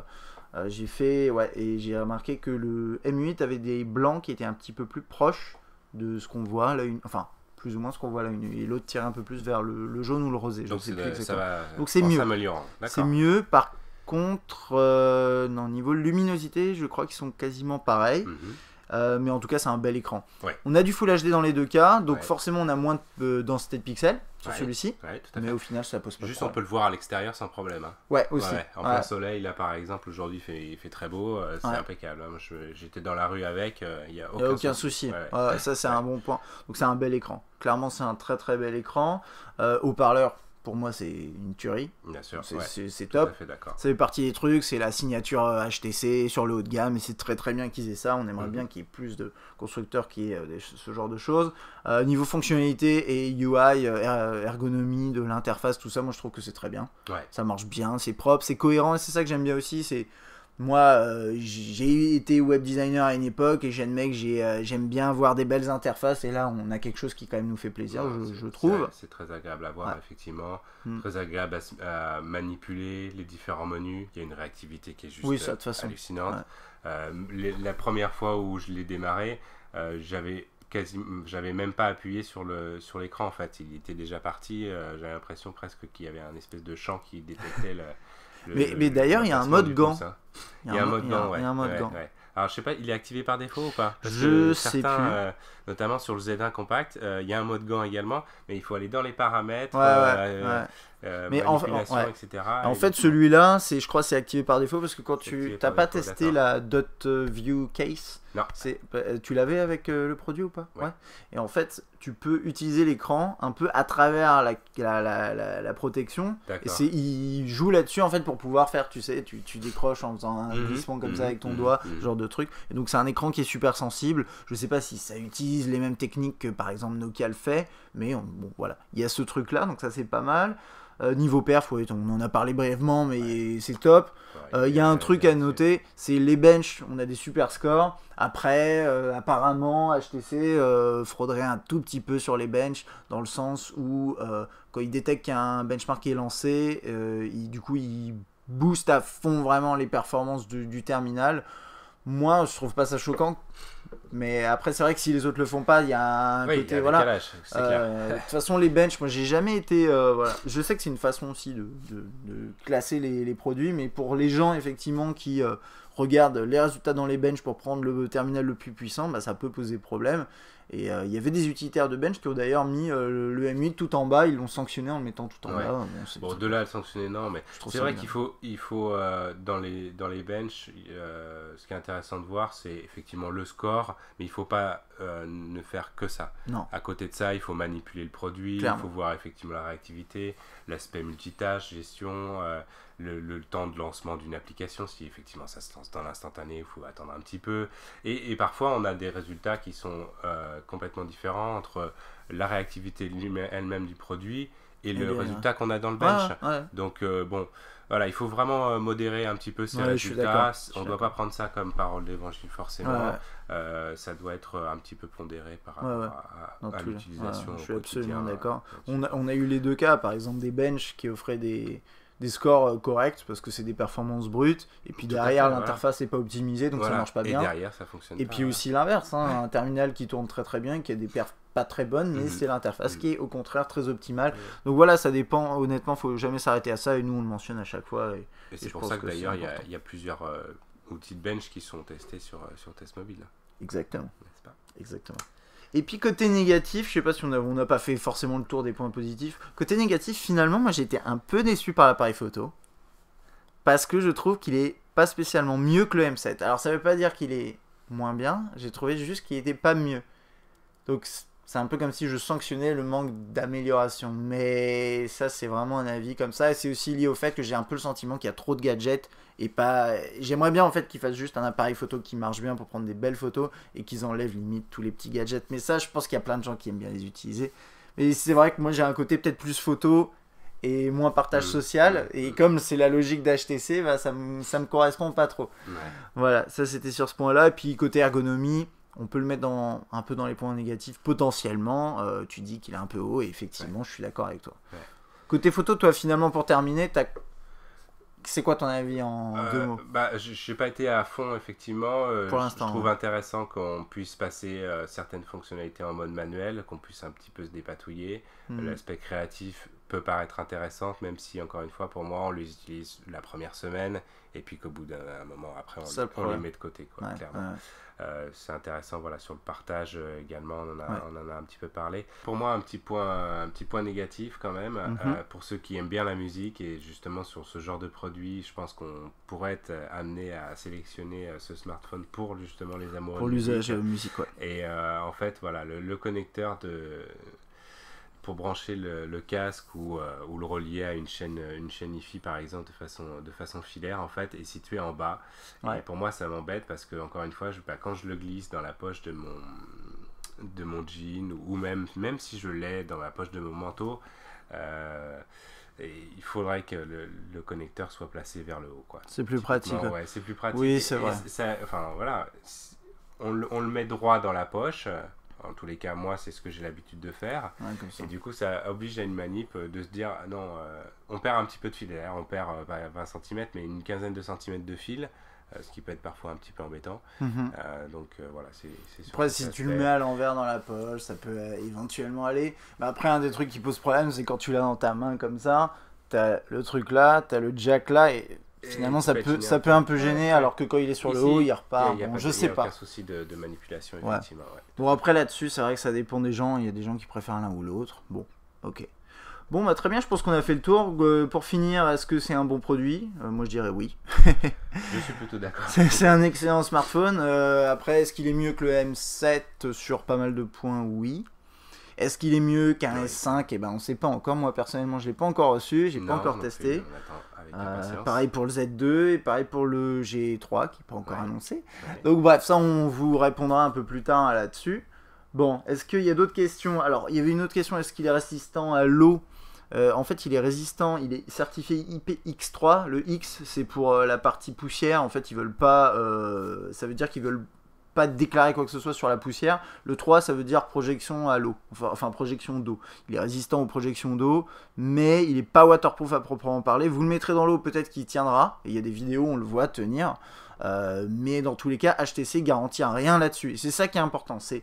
euh, j'ai fait, ouais, et j'ai remarqué que le M8 avait des blancs qui étaient un petit peu plus proches de ce qu'on voit là, une, enfin, plus ou moins ce qu'on voit là, une, et l'autre tirait un peu plus vers le, jaune ou le rosé. Donc c'est mieux. C'est mieux. Par contre, euh, non, niveau luminosité, je crois qu'ils sont quasiment pareils. Mhm. Euh, mais en tout cas, c'est un bel écran. On a du Full HD dans les deux cas, donc forcément, on a moins de euh, densité de pixels sur celui-ci. mais au final, ça pose pas Juste, on peut le voir à l'extérieur sans problème. Hein. Ouais, aussi. En plein soleil, là, par exemple, aujourd'hui, il fait très beau, euh, c'est impeccable. Hein. J'étais dans la rue avec, il n'y a aucun, souci. ça, c'est un bon point. Donc, c'est un bel écran. Clairement, c'est un très très bel écran. haut-parleur, pour moi, c'est une tuerie. c'est top. Ça fait partie des trucs, c'est la signature HTC euh, sur le haut de gamme, et c'est très très bien qu'ils aient ça. On aimerait mhm. bien qu'il y ait plus de constructeurs qui aient euh, ce genre de choses. Euh, niveau fonctionnalité et UI, er, ergonomie de l'interface, tout ça, moi je trouve que c'est très bien. Ça marche bien, c'est propre, c'est cohérent, et c'est ça que j'aime bien aussi. c'est moi, euh, j'ai été web designer à une époque et j'admets que euh, j'aime bien voir des belles interfaces. Et là, on a quelque chose qui quand même nous fait plaisir, je, trouve. C'est très agréable à voir, effectivement. Hmm. Très agréable à, manipuler les différents menus. Il y a une réactivité qui est juste euh, hallucinante. la première fois où je l'ai démarré, j'avais j'avais même pas appuyé sur le sur l'écran en fait il était déjà parti j'avais l'impression presque qu'il y avait un espèce de champ qui détectait le, mais, d'ailleurs, il y a un mode gant. Il y a un mode gant, Alors je sais pas, il est activé par défaut ou pas Je que sais plus. Euh, notamment sur le Z1 compact. Euh, il y a un mode gant également, mais il faut aller dans les paramètres, euh, euh, mais en, ouais. etc. En fait, celui-là, c'est, je crois, c'est activé par défaut parce que quand tu n'as pas testé la dot view case, C'est, tu l'avais avec le produit ou pas ouais. Et en fait, tu peux utiliser l'écran un peu à travers la, la, la, protection. Et c'est, il joue là-dessus en fait pour pouvoir faire, tu sais, tu, tu décroches en faisant un mhm. glissement comme ça mhm. avec ton mhm. doigt, genre de truc. Et donc c'est un écran qui est super sensible. Je sais pas si ça utilise les mêmes techniques que par exemple Nokia le fait, mais bon voilà, il y a ce truc là, donc ça c'est pas mal. Euh, niveau perf, on en a parlé brièvement, mais c'est top. Euh, il y a un truc à noter, c'est les bench on a des super scores. Après, euh, apparemment, HTC frauderait un tout petit peu sur les bench dans le sens où quand il détecte qu'un benchmark est lancé, il, du coup, il booste à fond vraiment les performances du terminal moi, je trouve pas ça choquant. Mais après, c'est vrai que si les autres le font pas, il y a un oui, côté. voilà. Euh, de toute façon, les benches, moi, j'ai jamais été. Euh, voilà. Je sais que c'est une façon aussi de, de, classer les, les, produits, mais pour les gens, effectivement, qui euh, regardent les résultats dans les benches pour prendre le terminal le plus puissant, bah, ça peut poser problème. Et euh, il y avait des utilitaires de bench qui ont d'ailleurs mis euh, le M8 tout en bas, ils l'ont sanctionné en le mettant tout en bas. Bon, delà de là à le sanctionner, non, mais c'est vrai qu'il faut, il faut euh, dans, les, dans les benches, ce qui est intéressant de voir, c'est effectivement le score, mais il faut pas ne faire que ça. Non. À côté de ça, il faut manipuler le produit, il faut voir effectivement la réactivité, l'aspect multitâche, gestion le, temps de lancement d'une application, si effectivement ça se lance dans l'instantané, il faut attendre un petit peu. Et, parfois, on a des résultats qui sont euh, complètement différents entre la réactivité elle-même du produit et, le euh, résultat qu'on a dans le bench. Donc, euh, bon, voilà, il faut vraiment modérer un petit peu ces résultats. On ne doit pas prendre ça comme parole d'évangile forcément. ça doit être un petit peu pondéré par rapport à, l'utilisation. je suis absolument d'accord. On, on, a eu les deux cas, par exemple des benches qui offraient des des scores euh, corrects parce que c'est des performances brutes et puis derrière l'interface n'est pas optimisée donc ça ça marche pas et bien. Derrière, ça fonctionne et puis aussi l'inverse, hein, un terminal qui tourne très très bien, qui a des perfs pas très bonnes, mais mhm. c'est l'interface mhm. qui est au contraire très optimale. Mhm. Donc voilà, ça dépend, honnêtement, faut jamais s'arrêter à ça et nous on le mentionne à chaque fois. Et, c'est pour ça que, d'ailleurs il y, a plusieurs euh, outils de bench qui sont testés sur, euh, sur Test Mobile. Exactement. Exactement. Et puis côté négatif, je sais pas si on n'a pas fait forcément le tour des points positifs. Côté négatif, finalement, moi j'ai été un peu déçu par l'appareil photo. Parce que je trouve qu'il est pas spécialement mieux que le M7. Alors ça veut pas dire qu'il est moins bien, j'ai trouvé juste qu'il était pas mieux. Donc c'est un peu comme si je sanctionnais le manque d'amélioration. Mais ça, c'est vraiment un avis comme ça. Et c'est aussi lié au fait que j'ai un peu le sentiment qu'il y a trop de gadgets et pas. J'aimerais bien en fait qu'ils fassent juste un appareil photo qui marche bien pour prendre des belles photos et qu'ils enlèvent limite tous les petits gadgets. Mais ça, je pense qu'il y a plein de gens qui aiment bien les utiliser. Mais c'est vrai que moi, j'ai un côté peut-être plus photo et moins partage mm. social. Mm. Et comme c'est la logique d'HTC, bah, ça ne me correspond pas trop. Voilà, ça c'était sur ce point-là. Et puis côté ergonomie, on peut le mettre dans, un peu dans les points négatifs potentiellement. Euh, tu dis qu'il est un peu haut et effectivement, je suis d'accord avec toi. Côté photo, toi, finalement, pour terminer, c'est quoi ton avis en euh, deux mots bah, Je n'ai pas été à fond, effectivement. Euh, pour l'instant. Je trouve intéressant qu'on puisse passer certaines fonctionnalités en mode manuel, qu'on puisse un petit peu se dépatouiller. Hmm. L'aspect créatif peut paraître intéressant, même si, encore une fois, pour moi, on les utilise la première semaine et puis qu'au bout d'un moment, après, on, les met de côté, quoi, clairement. Euh, c'est intéressant voilà, sur le partage euh, également, on en, a, on en a un petit peu parlé. Pour moi, un petit point, un petit point négatif quand même, mhm. euh, pour ceux qui aiment bien la musique et justement sur ce genre de produit, je pense qu'on pourrait être amené à sélectionner ce smartphone pour justement les amoureux. Pour l'usage musique, Et en fait, voilà, le connecteur de pour brancher le, casque ou, euh, ou, le relier à une chaîne, une chaîne IFI par exemple de façon, de façon filaire en fait est situé en bas. Et pour moi ça m'embête parce que encore une fois je, bah, quand je le glisse dans la poche de mon, de mon jean ou même, même si je l'ai dans la poche de mon manteau, euh, il faudrait que le, connecteur soit placé vers le haut. Quoi. C'est plus pratique. Ouais, c'est plus pratique. Oui, c'est vrai. enfin voilà, on, on, le met droit dans la poche en tous les cas, moi, c'est ce que j'ai l'habitude de faire. Et du coup, ça oblige à une manip euh, de se dire ah non, euh, on perd un petit peu de fil. D'ailleurs on perd euh, pas 20 cm, mais une quinzaine de centimètres de fil. ce qui peut être parfois un petit peu embêtant. Mhm. donc voilà, c'est Après, si tu le mets à l'envers dans la poche, ça peut éventuellement aller. Mais après, un des trucs qui pose problème, c'est quand tu l'as dans ta main comme ça, t'as le truc là, t'as le jack là, et Finalement, ça peut, ça peut un peu gêner, alors que quand il est sur le haut, il repart. bon, je sais pas. Il a souci de, manipulation, Bon, après là-dessus, c'est vrai que ça dépend des gens. Il y a des gens qui préfèrent l'un ou l'autre. Bon, ok. Bon, bah très bien, je pense qu'on a fait le tour. Euh, pour finir, est-ce que c'est un bon produit euh, Moi, je dirais oui. je suis plutôt d'accord. C'est un excellent smartphone. Euh, après, est-ce qu'il est mieux que le M7 sur pas mal de points Oui. Est-ce qu'il est mieux qu'un S5 Et eh ben, on sait pas encore. Moi, personnellement, je l'ai pas encore reçu, j'ai pas encore testé. Euh, pareil pour le Z2 et pareil pour le G3 qui n'est pas encore annoncé. Donc bref, ça on vous répondra un peu plus tard là-dessus. Bon, est-ce qu'il y a d'autres questions Alors, il y avait une autre question, est-ce qu'il est résistant à l'eau euh, en fait, il est résistant, il est certifié IPX3. Le X, c'est pour euh, la partie poussière. En fait, ils veulent pas. ça veut dire qu'ils veulent pas déclarer quoi que ce soit sur la poussière. Le 3, ça veut dire projection à l'eau, enfin, projection d'eau. Il est résistant aux projections d'eau, mais il n'est pas waterproof à proprement parler. Vous le mettrez dans l'eau, peut-être qu'il tiendra. Et il y a des vidéos, on le voit tenir. Euh, mais dans tous les cas, HTC garantit rien là-dessus. Et c'est ça qui est important. C'est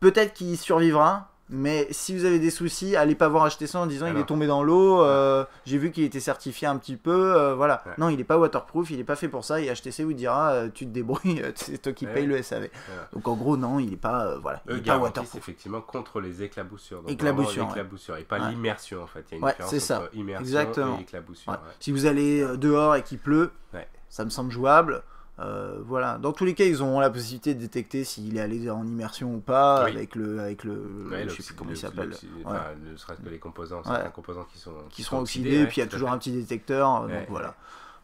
peut-être qu'il survivra, mais si vous avez des soucis, allez pas voir acheter ça en disant il est tombé dans l'eau, euh, j'ai vu qu'il était certifié un petit peu, euh, voilà. Non, il n'est pas waterproof, il n'est pas fait pour ça, et HTC vous dira euh, tu te débrouilles, c'est toi qui payes le SAV. Donc en gros, non, il n'est pas, voilà, il est pas waterproof. effectivement contre les éclaboussures. Donc, et pas l'immersion en fait. Il y a une ça. Exactement. et Si vous allez dehors et qu'il pleut, ça me semble jouable. Euh, voilà. Dans tous les cas, ils auront la possibilité de détecter s'il est allé en immersion ou pas avec le, avec le, je sais plus comment il s'appelle. ne serait-ce que les composants, composants qui sont qui, seront oxydés, et puis il y a toujours un petit détecteur. Donc voilà.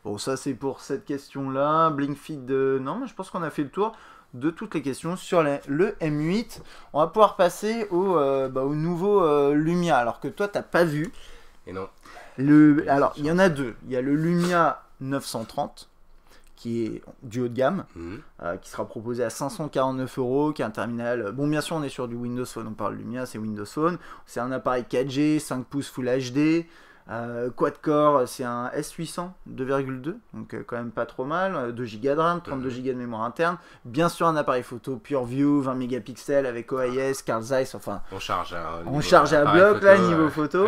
Bon, ça c'est pour cette question-là. Blinkfeed, euh, non, mais je pense qu'on a fait le tour de toutes les questions sur le M8. On va pouvoir passer au, euh, bah, au nouveau Lumia, alors que toi t'as pas vu. Et non. Le, alors il y en a deux. Il y a le Lumia 930 qui est du haut de gamme, mhm. euh, qui sera proposé à 549 euros, qui est un terminal. Euh, bon, bien sûr, on est sur du Windows Phone, on parle du mien, c'est Windows Phone. C'est un appareil 4G, 5 pouces Full HD, euh, quad-core, c'est un S800 2,2, donc euh, quand même pas trop mal. 2 Go de RAM, 32 mhm. Go de mémoire interne. Bien sûr, un appareil photo Pure View, 20 mégapixels avec OIS, Carl Zeiss, enfin. On charge à, on charge à bloc, là, niveau photo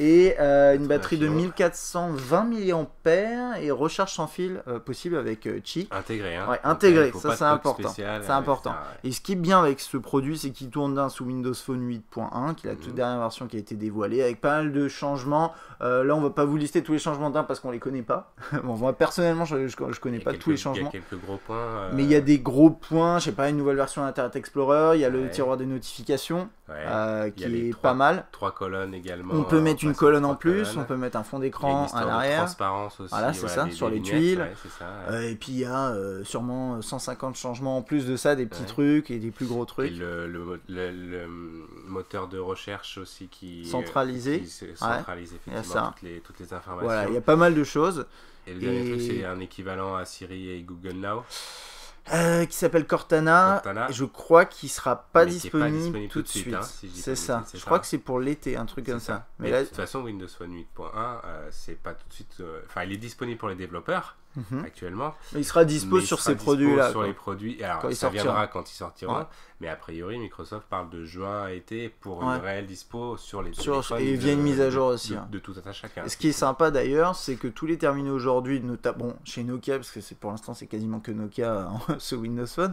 et euh, une batterie de 1420 mAh et recharge sans fil euh, possible avec chi euh, Qi. Intégré, hein. intégré, ça c'est important. C'est important. Et ce qui est bien avec ce produit, c'est qu'il tourne d'un sous Windows Phone 8.1, qui est la toute mhm. dernière version qui a été dévoilée, avec pas mal de changements. là, on va pas vous lister tous les changements d'un parce qu'on les connaît pas. bon, moi personnellement, je, je, connais pas tous les changements. Il y a quelques gros points. Mais il y a des gros points, je sais pas, une nouvelle version d'Internet Explorer, il y a le tiroir des notifications qui est pas mal. Trois colonnes également. On peut mettre une colonne en plus, on peut mettre un fond d'écran à l'arrière. transparence aussi. Voilà, c'est ça, sur les tuiles. Euh, et puis il y a euh, sûrement 150 euh, changements en plus de ça, des petits trucs et des plus gros trucs. Et le, mm, moteur de recherche aussi qui. Centralisé. centralise effectivement toutes les, informations. Voilà, il y a pas mal de choses. Et le dernier truc, c'est un équivalent à Siri et Google Now. Euh, qui s'appelle Cortana, Je crois qu'il sera pas disponible, tout de suite. Hein, c'est ça. Je crois que c'est pour l'été, un truc comme ça. Mais, de toute façon, Windows Phone 8.1, euh, c'est pas tout de suite. Euh, enfin, il est disponible pour les développeurs, Mhm. actuellement. il sera dispo sur ces produits-là. Sur les produits. Alors, quand ça viendra quand il sortira Mais a priori, Microsoft parle de juin à été pour un une réelle dispo sur les sur, téléphones. Et vient une mise à jour aussi. Hein. De, tout à chacun. ce qui est sympa d'ailleurs, c'est que tous les terminaux aujourd'hui, bon chez Nokia, parce que pour l'instant c'est quasiment que Nokia hein, Windows Phone,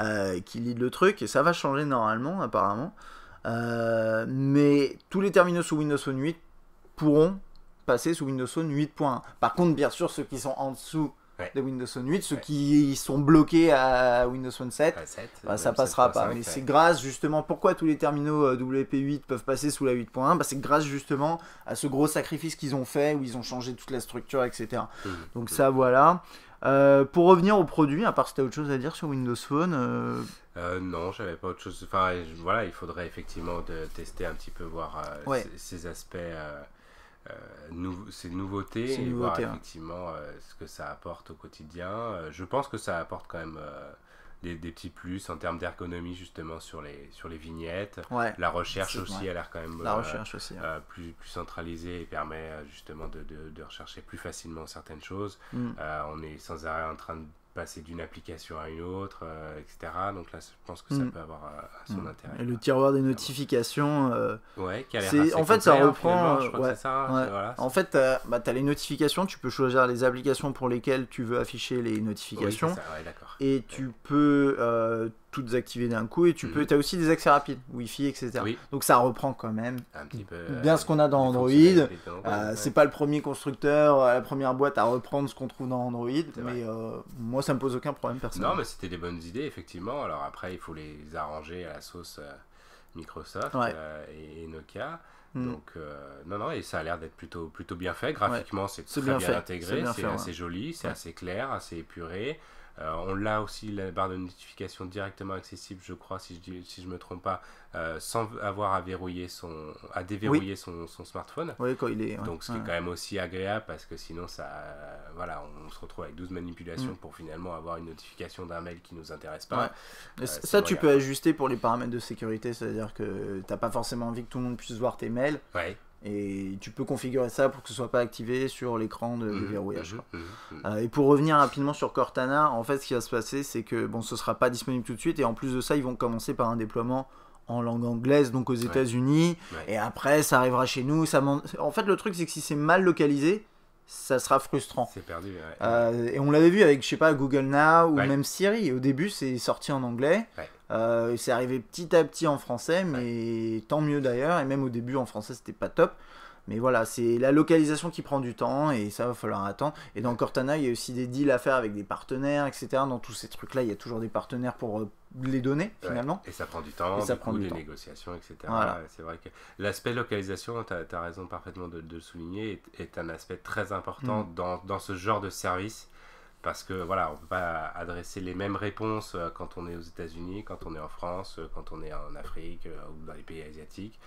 euh, qui lit le truc. Et ça va changer normalement, apparemment. Euh, mais tous les terminaux sous Windows Phone 8 pourront passer sous Windows Phone 8.1. Par contre, bien sûr, ceux qui sont en dessous de Windows Phone 8, ceux qui sont bloqués à Windows Phone 7, bah, ça passera pas. Mais c'est grâce justement, pourquoi tous les terminaux euh, WP8 peuvent passer sous la 8.1 bah, C'est grâce justement à ce gros sacrifice qu'ils ont fait, où ils ont changé toute la structure, etc. Mmh. Donc mmh. ça, voilà. Euh, pour revenir au produit, à part si tu as autre chose à dire sur Windows Phone euh... je euh, non, j'avais pas autre chose. Enfin, voilà, il faudrait effectivement de tester un petit peu, voir ces aspects euh, ces nouveautés bah, voir hein. effectivement euh, ce que ça apporte au quotidien. Euh, je pense que ça apporte quand même des, petits plus en termes d'ergonomie justement sur les, sur les vignettes. la recherche aussi, a l'air quand même hein. plus, plus centralisée et permet justement de, de, rechercher plus facilement certaines choses. Mm. on est sans arrêt en train de passer bah, d'une application à une autre, euh, etc. Donc là, je pense que ça mm. peut avoir euh, son mm. intérêt. Et le tiroir des ah notifications. Euh, ouais, qui En fait, ça reprend. Hein, en fait, tu as, bah, les notifications, tu peux choisir les applications pour lesquelles tu veux afficher les notifications. et tu peux toutes activées d'un coup et tu peux, mhm. tu as aussi des accès rapides, wifi fi etc. Donc ça reprend quand même Un petit peu, euh, bien ce qu'on a dans Android. Euh, C'est pas le premier constructeur, euh, la première boîte à reprendre ce qu'on trouve dans Android, mais euh, moi ça me pose aucun problème personnellement. Non, mais c'était des bonnes idées effectivement. Alors après, il faut les arranger à la sauce Microsoft et, Nokia. Mm. Donc, non, non, et ça a l'air d'être plutôt, plutôt bien fait. Graphiquement, c'est très bien, intégré, c'est assez joli, c'est assez clair, assez épuré. Euh, on l'a aussi la barre de notification directement accessible, je crois, si je si je me trompe pas, euh, sans avoir à verrouiller son, à déverrouiller son, son, smartphone. est. Donc, ce qui est quand même aussi agréable parce que sinon, ça, voilà, on, se retrouve avec 12 manipulations mm. pour finalement avoir une notification d'un mail qui nous intéresse pas. Euh, ça, tu peux ajuster pour les paramètres de sécurité, c'est-à-dire que tu n'as pas forcément envie que tout le monde puisse voir tes mails. Et tu peux configurer ça pour que ce soit pas activé sur l'écran de mhm, verrouillage. Mhm, mhm, euh, et pour revenir rapidement sur Cortana, en fait, ce qui va se passer, c'est que bon, ce sera pas disponible tout de suite. Et en plus de ça, ils vont commencer par un déploiement en langue anglaise, donc aux États-Unis. Et après, ça arrivera chez nous. Ça en... en fait, le truc, c'est que si c'est mal localisé, ça sera frustrant. C'est perdu. Euh, et on l'avait vu avec, je sais pas, Google Now ou même Siri. Au début, c'est sorti en anglais. Euh, c'est arrivé petit à petit en français, mais tant mieux d'ailleurs. Et même au début en français, c'était pas top. Mais voilà, c'est la localisation qui prend du temps et ça va falloir attendre. Et dans Cortana, il y a aussi des deals à faire avec des partenaires, etc. Dans tous ces trucs-là, il y a toujours des partenaires pour euh, les donner finalement. Et ça prend du temps, et ça du prend coup, du négociations, etc. C'est vrai que l'aspect localisation, tu as, raison parfaitement de, le souligner, est, un aspect très important mm. dans, dans, ce genre de service parce que voilà, on peut pas adresser les mêmes réponses euh, quand on est aux États-Unis, quand on est en France, euh, quand on est en Afrique euh, ou dans les pays asiatiques.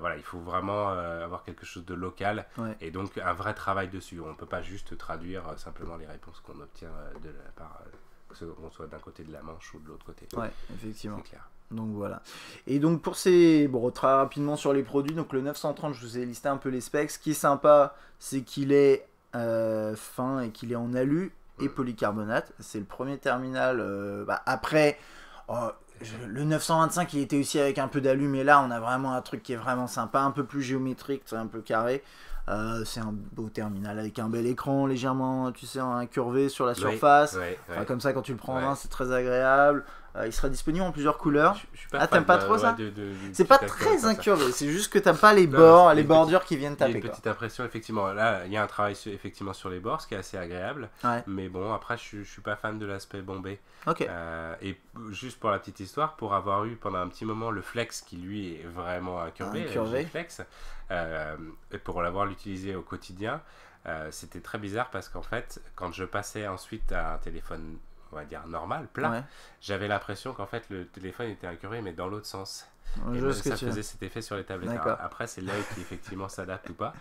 voilà, il faut vraiment avoir quelque chose de local et donc un vrai travail dessus. On ne peut pas juste traduire simplement les réponses qu'on obtient de la part, que qu'on soit d'un côté de la Manche ou de l'autre côté. Ouais, effectivement. clair. Donc voilà. Et donc pour ces. Bon, très rapidement sur les produits. Donc le 930, je vous ai listé un peu les specs. Ce qui est sympa, c'est qu'il est, fin et qu'il est en alu polycarbonate. C'est le premier terminal. Euh, bah, après, oh, le 925, il était aussi avec un peu d'alu, mais là, on a vraiment un truc qui est vraiment sympa, un peu plus géométrique, un peu carré. Euh, c'est un beau terminal avec un bel écran légèrement, tu sais, incurvé sur la surface. comme ça, quand tu le prends c'est très agréable. Euh, il sera disponible en plusieurs couleurs. ah, t'aimes pas trop ça C'est pas très incurvé, c'est juste que t'aimes pas les bords, les bordures qui viennent taper. Il y une petite impression, effectivement. Là, il y a un travail effectivement sur les bords, ce qui est assez agréable. Mais bon, après, je, suis pas fan de l'aspect bombé. Euh, et juste pour la petite histoire, pour avoir eu pendant un petit moment le flex qui lui est vraiment incurvé, ah, incurvé. flex, euh, et pour l'avoir utilisé au quotidien, c'était très bizarre parce qu'en fait, quand je passais ensuite à un téléphone on va dire normal, plat, j'avais l'impression qu'en fait le téléphone était incurvé mais dans l'autre sens. Et ça faisait cet effet sur les tablettes. Après, c'est l'œil qui effectivement s'adapte ou pas,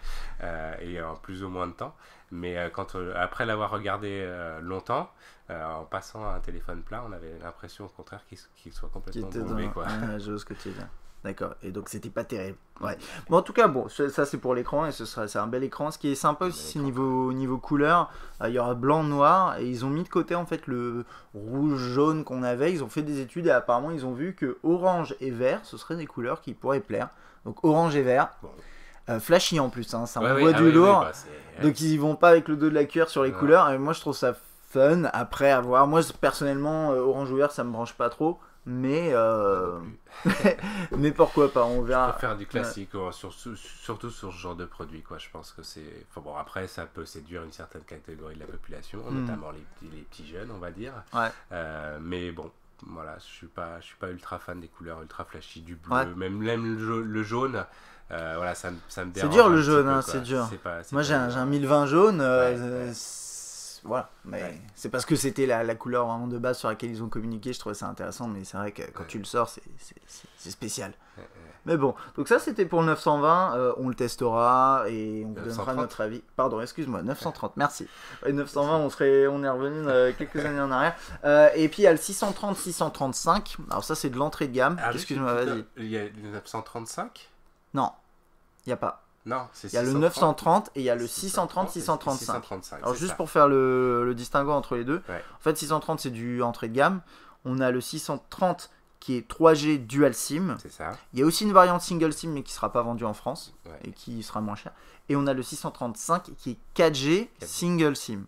euh, et en plus ou moins de temps. Mais euh, quand, euh, après l'avoir regardé longtemps, en passant à un téléphone plat, on avait l'impression au contraire qu'il soit complètement tombé. Quoi. que tu D'accord. Et donc c'était pas terrible. Ouais. Bon, en tout cas, bon, ça c'est pour l'écran et ce sera c'est un bel écran. Ce qui est sympa aussi c'est niveau niveau couleur, euh, il y aura blanc noir et ils ont mis de côté en fait le rouge jaune qu'on avait. Ils ont fait des études et apparemment ils ont vu que orange et vert ce seraient des couleurs qui pourraient plaire. Donc orange et vert. Euh, flashy en plus, ça hein, envoie ah du lourd. Bah, donc ils y vont pas avec le dos de la cuillère sur les couleurs. Et moi je trouve ça fun après avoir. Moi personnellement, euh, orange ou vert ça me branche pas trop mais euh, mais pourquoi pas on verra faire du classique euh, sur, surtout sur ce genre de produit quoi je pense que c'est bon après ça peut séduire une certaine catégorie de la population hmm. notamment les petits, les petits jeunes on va dire euh, mais bon voilà je suis pas je suis pas ultra fan des couleurs ultra flashy du bleu même même le, jaune voilà ça, ça me dérange hein, c'est dur le jaune c'est dur moi j'ai un, un, 1020 jaune voilà. Mais c'est parce que c'était la, la, couleur vraiment de base sur laquelle ils ont communiqué, je trouvais ça intéressant, mais c'est vrai que quand tu le sors, c'est spécial. mais bon, donc ça c'était pour le 920, euh, on le testera et on vous donnera notre avis. Pardon, excuse-moi, 930, merci. Et 920, on, serait, on est revenu euh, quelques années en arrière. Euh, et puis il y a le 630, 635, alors ça c'est de l'entrée de gamme. Ah excuse-moi, vas-y. Il y a le 935 Non, il n'y a pas. Non, c'est Il y a le 930 et il y a le 630, 635. Alors juste pour faire le, distinguo entre les deux, en fait 630 c'est du entrée de gamme, on a le 630 qui est 3G dual SIM. C'est ça. Il y a aussi une variante single SIM mais qui sera pas vendue en France et qui sera moins chère. Et on a le 635 qui est 4G, single SIM.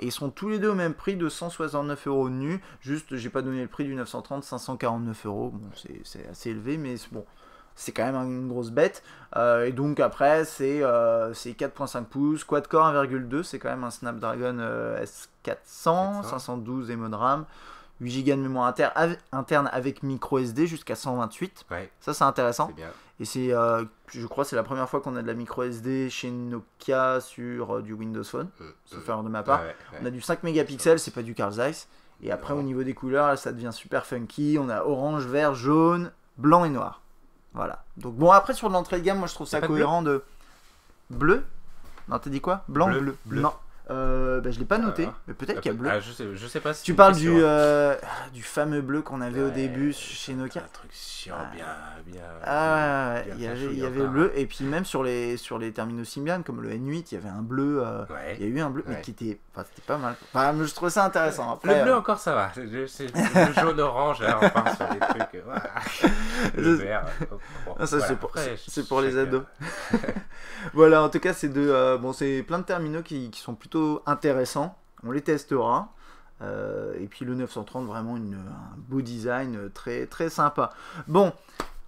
Et ils sont tous les deux au même prix de 169 euros nu. Juste, j'ai pas donné le prix du 930, 549 euros. Bon, c'est assez élevé, mais bon, c'est quand même une grosse bête. Euh, et donc après, c'est 4.5 euh, pouces, quad-core 1.2, c'est quand même un Snapdragon S400, 512 et RAM, 8 Go de mémoire interne avec micro SD jusqu'à 128. Ça, c'est intéressant. Et c'est, euh, je crois, c'est la première fois qu'on a de la micro SD chez Nokia sur du Windows Phone, sauf erreur de ma part. On a du 5 mégapixels, c'est pas du Carl Zeiss. Et après, au niveau des couleurs, ça devient super funky. On a orange, vert, jaune, blanc et noir. Voilà. Donc bon, après sur l'entrée de gamme, moi je trouve ça cohérent de bleu. Non, t'as dit quoi Blanc, bleu, bleu. bleu. Euh, ne bah, je l'ai pas noté, ah. mais peut-être ah, qu'il y a bleu. Ah, je, sais, je sais pas si Tu parles du, hein. euh, du fameux bleu qu'on avait au début chez Nokia. Un truc bien, bien. il y avait, y avait le bleu, et puis même sur les, sur les terminaux Symbian, comme le N8, il y avait un bleu. Euh, il y a eu un bleu, mais qui était, pas mal. Enfin, je trouve ça intéressant. le bleu, euh. encore, ça va. C'est le jaune-orange, enfin trucs. c'est pour, les ados. voilà, en tout cas, c'est bon, plein de terminaux qui sont plutôt intéressant. On les testera. Euh, et puis le 930, vraiment une, un beau design euh, très, très sympa. Bon,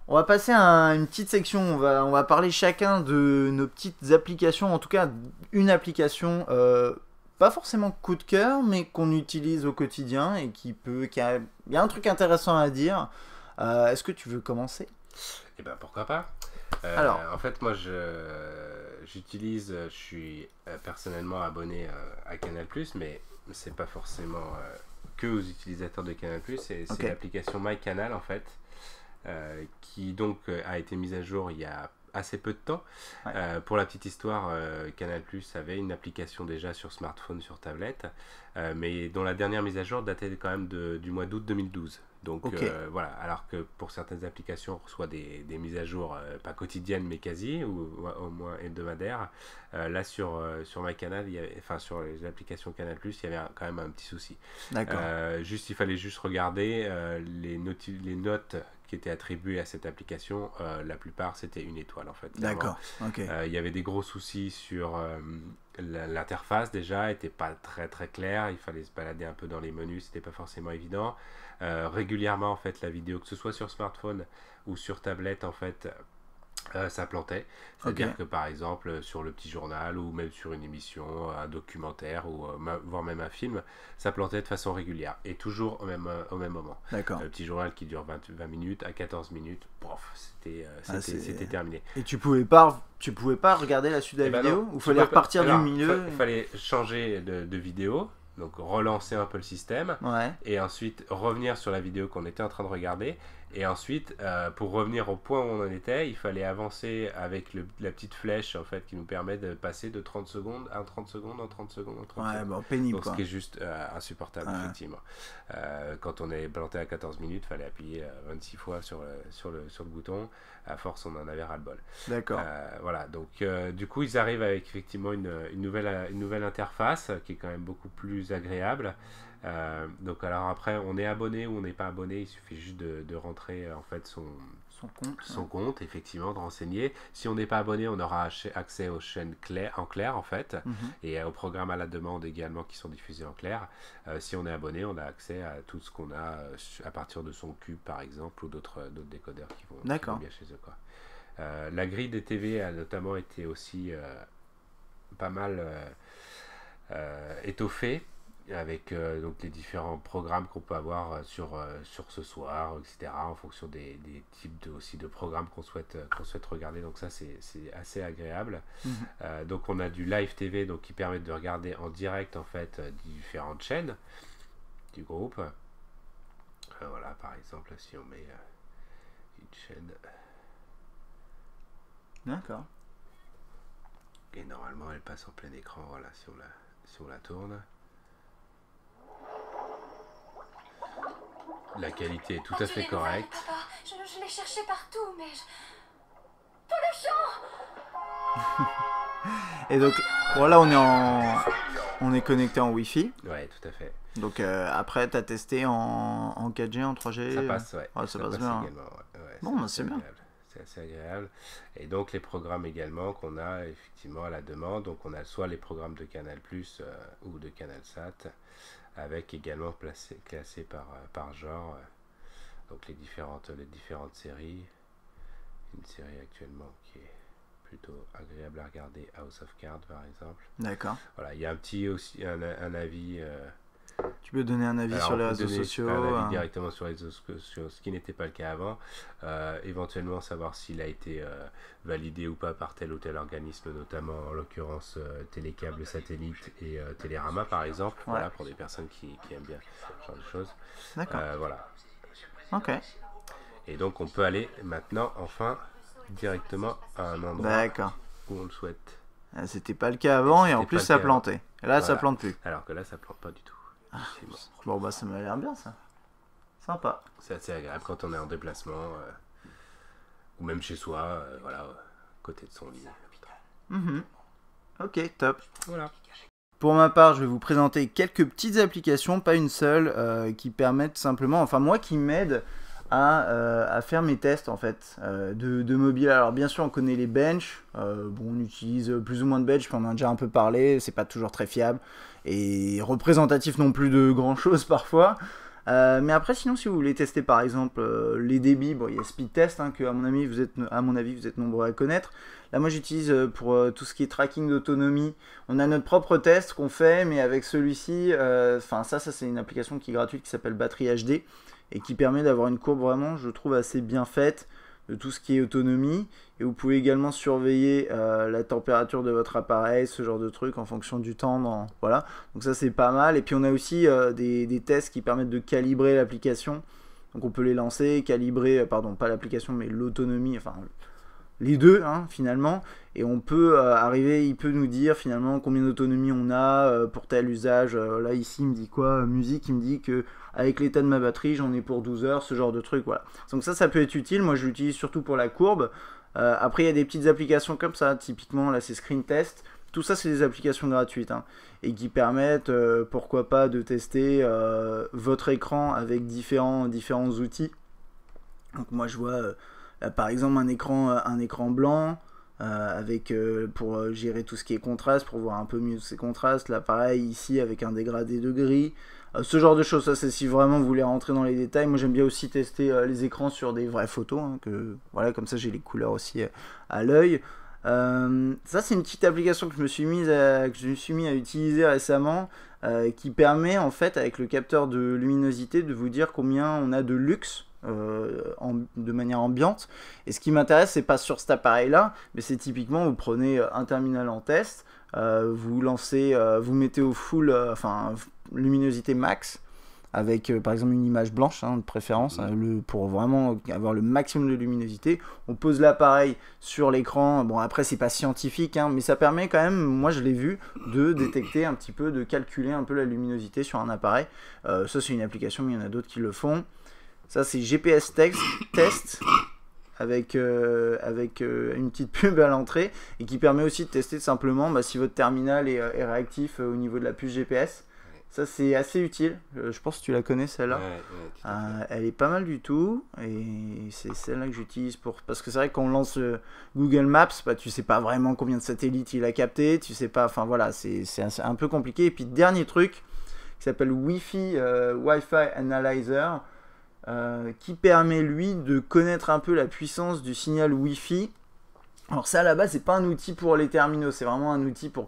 on va passer à une petite section. On va, on va parler chacun de nos petites applications. En tout cas, une application. Euh, pas forcément coup de cœur, mais qu'on utilise au quotidien et qui peut. Qui a, il y a un truc intéressant à dire. Est-ce que tu veux commencer Eh ben pourquoi pas. Alors, en fait, moi je j'utilise, euh, je suis euh, personnellement abonné euh, à Canal+, mais c'est pas forcément que aux utilisateurs de Canal+, c'est l'application MyCanal en fait, qui donc a été mise à jour il y a assez peu de temps. pour la petite histoire, Canal avait une application déjà sur smartphone, sur tablette, mais dont la dernière mise à jour datait quand même de, du mois d'août 2012. Donc euh, voilà, alors que pour certaines applications, on reçoit des, des mises à jour, euh, pas quotidiennes, mais quasi, ou, au moins hebdomadaires. Euh, là, sur, sur ma canal, il y enfin sur les applications Canal, il y avait quand même un petit souci. juste, il fallait juste regarder les, les notes qui étaient attribuées à cette application. la plupart, c'était une étoile en fait. D'accord, il y avait des gros soucis sur. L'interface déjà n'était pas très très claire, il fallait se balader un peu dans les menus, c'était pas forcément évident. Euh, régulièrement en fait la vidéo, que ce soit sur smartphone ou sur tablette en fait, euh, ça plantait. C'est-à-dire que par exemple sur le petit journal ou même sur une émission, un documentaire ou euh, voire même un film, ça plantait de façon régulière et toujours au même, au même moment. D'accord. Le petit journal qui dure 20, minutes à 14 minutes, c'était ah, c'était terminé. Et tu pouvais pas tu pouvais pas regarder la suite de la eh ben vidéo Il fallait repartir du milieu il fallait changer de vidéo donc relancer un peu le système, et ensuite revenir sur la vidéo qu'on était en train de regarder, et ensuite, euh, pour revenir au point où on en était, il fallait avancer avec la petite flèche en fait qui nous permet de passer de 30 secondes à 30 secondes en 30 secondes en 30 ouais, secondes. Bon, bah, pénible. Donc, ce qui est juste euh, insupportable, effectivement. Euh, quand on est planté à 14 minutes, il fallait appuyer 26 fois sur, sur, le, sur le bouton. À force, on en avait ras-le-bol. D'accord. voilà, donc du coup, ils arrivent avec effectivement une, nouvelle, une nouvelle interface qui est quand même beaucoup plus agréable. Euh, donc alors après, on est abonné ou on n'est pas abonné, il suffit juste de, rentrer euh, en fait son, son compte, son compte, effectivement, de renseigner. Si on n'est pas abonné, on aura accès aux chaînes en clair en fait, mhm. et euh, aux programmes à la demande également qui sont diffusés en clair. si on est abonné, on a accès à tout ce qu'on a à partir de son cube par exemple ou d'autres décodeurs qui vont, bien chez eux quoi. la grille des TV a notamment été aussi pas mal étoffée avec euh, donc les différents programmes qu'on peut avoir euh, sur, euh, sur ce soir, etc. En fonction des, types de, aussi de programmes qu'on souhaite, qu'on souhaite regarder. Donc ça, c'est assez agréable. Mhm. donc on a du live TV donc, qui permet de regarder en direct en fait différentes chaînes du groupe. voilà, par exemple, si on met une chaîne. D'accord. Et normalement, elle passe en plein écran. Voilà, si la, si on la tourne. La qualité est tout à fait correcte. Je, l'ai cherché partout, mais je... le champ Et donc, voilà, on est en... On est connecté en Wi-Fi. Ouais, tout à fait. Donc après, euh, après, t'as testé en... en, 4G, en 3G Ça passe, ouais. ça, passe, bien. Hein. bon, c'est bah, bien. C'est assez agréable. Et donc les programmes également qu'on a effectivement à la demande. Donc on a soit les programmes de Canal euh, ou de Canal Sat avec également classé par, euh, par genre, euh, donc les différentes, les différentes séries. Une série actuellement qui est plutôt agréable à regarder, House of Cards par exemple. D'accord. Voilà, il y a un petit aussi un, avis euh, tu peux donner un avis sur les réseaux sociaux. Un avis hein. directement sur les réseaux sociaux, ce qui n'était pas le cas avant. Euh, éventuellement savoir s'il a été euh, validé ou pas par tel ou tel organisme, notamment en l'occurrence euh, Télécable Satellite et Télérama par exemple. Voilà, pour des personnes qui, aiment bien ce genre de choses. D'accord. voilà. Ok. Et donc on peut aller maintenant, enfin, directement à un endroit où on le souhaite. Ah, c'était pas le cas avant et, en plus ça plantait. Là ça ne plante plus. Alors que là ça plante pas du tout. Ah, bon. bah ça m'a l'air bien ça. Sympa. C'est assez agréable quand on est en déplacement euh, ou même chez soi, euh, voilà, côté de son lit. Mhm. Ok, top. Voilà. Pour ma part, je vais vous présenter quelques petites applications, pas une seule, euh, qui permettent simplement, enfin moi qui m'aide à, faire mes tests en fait de, mobile. Alors bien sûr on connaît les bench, bon on utilise plus ou moins de bench, on en a déjà un peu parlé, c'est pas toujours très fiable et représentatif non plus de grand chose parfois. Euh, mais après, sinon, si vous voulez tester par exemple euh, les débits, il y a Speed Test, hein, que à mon, avis, vous êtes, à mon avis vous êtes nombreux à connaître. Là, moi j'utilise euh, pour tout ce qui est tracking d'autonomie. On a notre propre test qu'on fait, mais avec celui-ci, enfin, ça, ça c'est une application qui est gratuite qui s'appelle Batterie HD et qui permet d'avoir une courbe vraiment, je trouve, assez bien faite de tout ce qui est autonomie. Et vous pouvez également surveiller euh, la température de votre appareil, ce genre de truc en fonction du temps. Voilà. Donc ça c'est pas mal. Et puis on a aussi euh, des, des, tests qui permettent de calibrer l'application. Donc on peut les lancer, calibrer, euh, pardon, pas l'application mais l'autonomie, enfin les deux hein, finalement et on peut euh, arriver il peut nous dire finalement combien d'autonomie on a euh, pour tel usage euh, là ici il me dit quoi musique il me dit que avec l'état de ma batterie j'en ai pour 12 heures ce genre de truc voilà donc ça ça peut être utile moi je l'utilise surtout pour la courbe après il y a des petites applications comme ça typiquement là c'est screen test tout ça c'est des applications gratuites hein, et qui permettent pourquoi pas de tester votre écran avec différents différents outils donc moi je vois euh, par exemple, un écran, euh, un écran blanc. Euh, avec pour gérer tout ce qui est contraste, pour voir un peu mieux ces contrastes. Là, pareil, ici avec un dégradé de gris, ce genre de choses. Ça, c'est si vraiment vous voulez rentrer dans les détails. Moi, j'aime bien aussi tester les écrans sur des vraies photos. Hein, que voilà, comme ça, j'ai les couleurs aussi à l'œil. ça, c'est une petite application que je me suis mise à, que je me suis mis à utiliser récemment, qui permet en fait, avec le capteur de luminosité, de vous dire combien on a de luxe euh, de manière ambiante. Et ce qui m'intéresse, c'est pas sur cet appareil-là, mais c'est typiquement vous prenez euh, un terminal en test, euh, vous lancez, vous mettez au full, enfin luminosité max, avec par exemple une image blanche hein, de préférence, mm. hein, pour vraiment avoir le maximum de luminosité. On pose l'appareil sur l'écran. Bon après c'est pas scientifique, hein, mais ça permet quand même, moi je l'ai vu, de détecter un petit peu, de calculer un peu la luminosité sur un appareil. ça c'est une application, mais il y en a d'autres qui le font. Ça, c'est GPS Text Test avec, euh, avec euh, une petite pub à l'entrée et qui permet aussi de tester simplement bah, si votre terminal est, euh, réactif au niveau de la puce GPS. Ça, c'est assez utile. je pense que tu la connais celle-là. elle est pas mal du tout. Et c'est celle-là que j'utilise pour. Parce que c'est vrai, qu'on lance Google Maps, bah, tu sais pas vraiment combien de satellites il a capté. Tu sais pas. Enfin voilà, c'est un, un, peu compliqué. Et puis, dernier truc qui s'appelle Wi-Fi Wi-Fi Analyzer. Euh, qui permet lui de connaître un peu la puissance du signal Wi-Fi. Alors ça là base, c'est pas un outil pour les terminaux, c'est vraiment un outil pour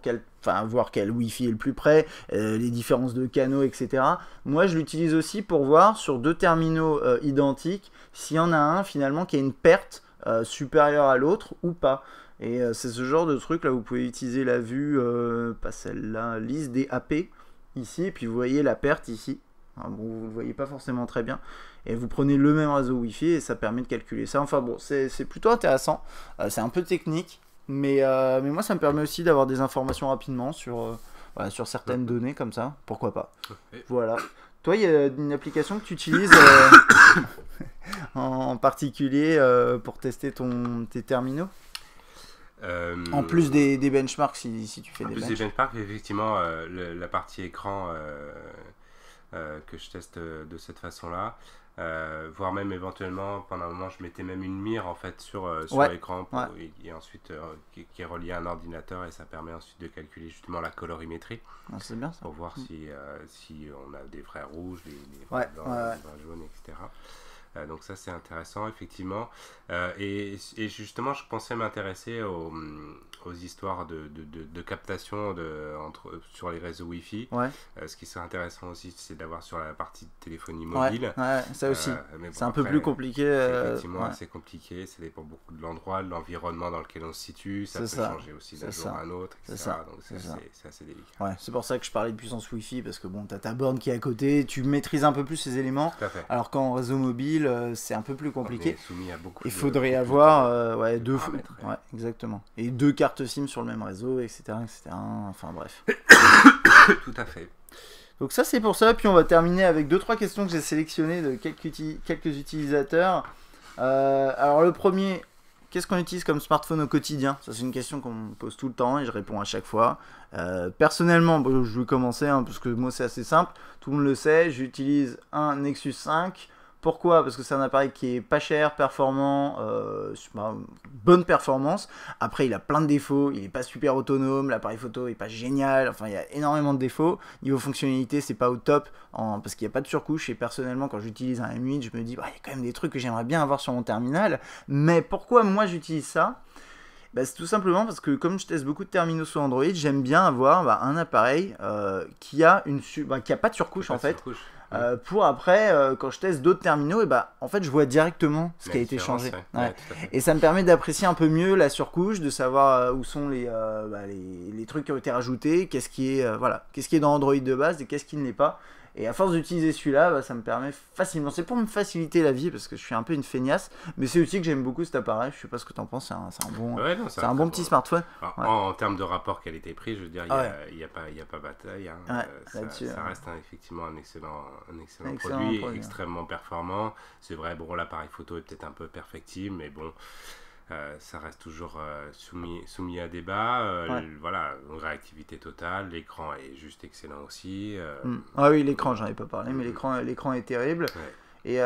voir quel Wi-Fi est le plus près, euh, les différences de canaux, etc. Moi je l'utilise aussi pour voir sur deux terminaux euh, identiques s'il y en a un finalement qui a une perte supérieure à l'autre ou pas. Et c'est ce genre de truc là, vous pouvez utiliser la vue, pas celle-là, liste des AP ici, et puis vous voyez la perte ici. vous ne voyez pas forcément très bien et vous prenez le même réseau Wi-Fi et ça permet de calculer ça. Enfin bon, c'est plutôt intéressant. Euh, c'est un peu technique, mais, euh, mais moi ça me permet aussi d'avoir des informations rapidement sur, euh, sur certaines données comme ça. Pourquoi pas Voilà. Toi, il y a une application que tu utilises en, particulier pour tester ton, tes terminaux en plus des, des benchmarks, si, si, tu fais en plus des benchmarks, effectivement, la partie écran que je teste de cette façon-là, euh, voire même éventuellement pendant un moment je mettais même une mire en fait sur, euh, sur l'écran et, ensuite euh, qui, est relié à un ordinateur et ça permet ensuite de calculer justement la colorimétrie ah, c'est bien pour voir mm. si, si on a des vrais rouges des, des vrais jaunes etc donc ça c'est intéressant effectivement et, et, justement je pensais m'intéresser au hum, aux histoires de, de, de, de captation entre, sur les réseaux Wi-Fi. Euh, ce qui serait intéressant aussi, c'est d'avoir sur la partie téléphonie mobile. ça aussi. Euh, c'est un peu plus compliqué. Euh, effectivement, c'est compliqué. Ça dépend beaucoup de l'endroit, de l'environnement dans lequel on se situe. Ça peut changer aussi d'un jour à un autre, ça. Donc c'est assez, délicat. c'est pour ça que je parlais de puissance Wi-Fi, parce que bon, tu as ta borne qui est à côté, tu maîtrises un peu plus ces éléments. Alors qu'en réseau mobile, c'est un peu plus compliqué. Il faudrait avoir deux. exactement. Et deux cartes SIM sur le même réseau, etc. etc. Enfin bref. Tout à fait. Donc ça c'est pour ça, puis on va terminer avec deux trois questions que j'ai sélectionnées de quelques, quelques utilisateurs. Euh, alors le premier, qu'est-ce qu'on utilise comme smartphone au quotidien Ça c'est une question qu'on pose tout le temps et je réponds à chaque fois. Euh, personnellement, je vais commencer hein, parce que moi c'est assez simple, tout le monde le sait, j'utilise un Nexus 5 pourquoi Parce que c'est un appareil qui est pas cher, performant, euh, bonne performance. Après, il a plein de défauts. Il n'est pas super autonome. L'appareil photo est pas génial. Enfin, il y a énormément de défauts. Niveau fonctionnalité, c'est pas au top parce qu'il n'y a pas de surcouche. Et personnellement, quand j'utilise un M8, je me dis, bah, il y a quand même des trucs que j'aimerais bien avoir sur mon terminal. Mais pourquoi moi j'utilise ça bah, c'est tout simplement parce que comme je teste beaucoup de terminaux sous Android, j'aime bien avoir bah, un appareil euh, qui a une qui a pas de surcouche en fait. Euh, pour après, euh, quand je teste d'autres terminaux, et eh ben, en fait, je vois directement ce qui a été changé. et ça me permet d'apprécier un peu mieux la surcouche, de savoir euh, où sont bah, les, trucs qui ont été rajoutés, qu'est-ce qui qu'est-ce qui est dans Android de base et qu'est-ce qui ne l'est pas. Et à force d'utiliser celui-là, bah, ça me permet facilement. C'est pour me faciliter la vie parce que je suis un peu une feignasse. Mais c'est aussi que j'aime beaucoup cet appareil. Je sais pas ce que tu en penses. C'est un, bon, C'est un bon petit smartphone. en, termes de rapport qualité-prix, je veux dire, il n'y a, ah a, pas bataille. Hein. Euh, ça, reste effectivement un excellent, un excellent, produit, produit, extrêmement performant. C'est vrai, bon, l'appareil photo est peut-être un peu perfectible, mais bon. Euh, ça reste toujours euh, soumis, soumis à débat. Euh, voilà, une Voilà, réactivité totale. L'écran est juste excellent aussi. Hmm. Ah oui, l'écran, j'en ai pas parlé, mais hmm. l'écran, l'écran est terrible. Et,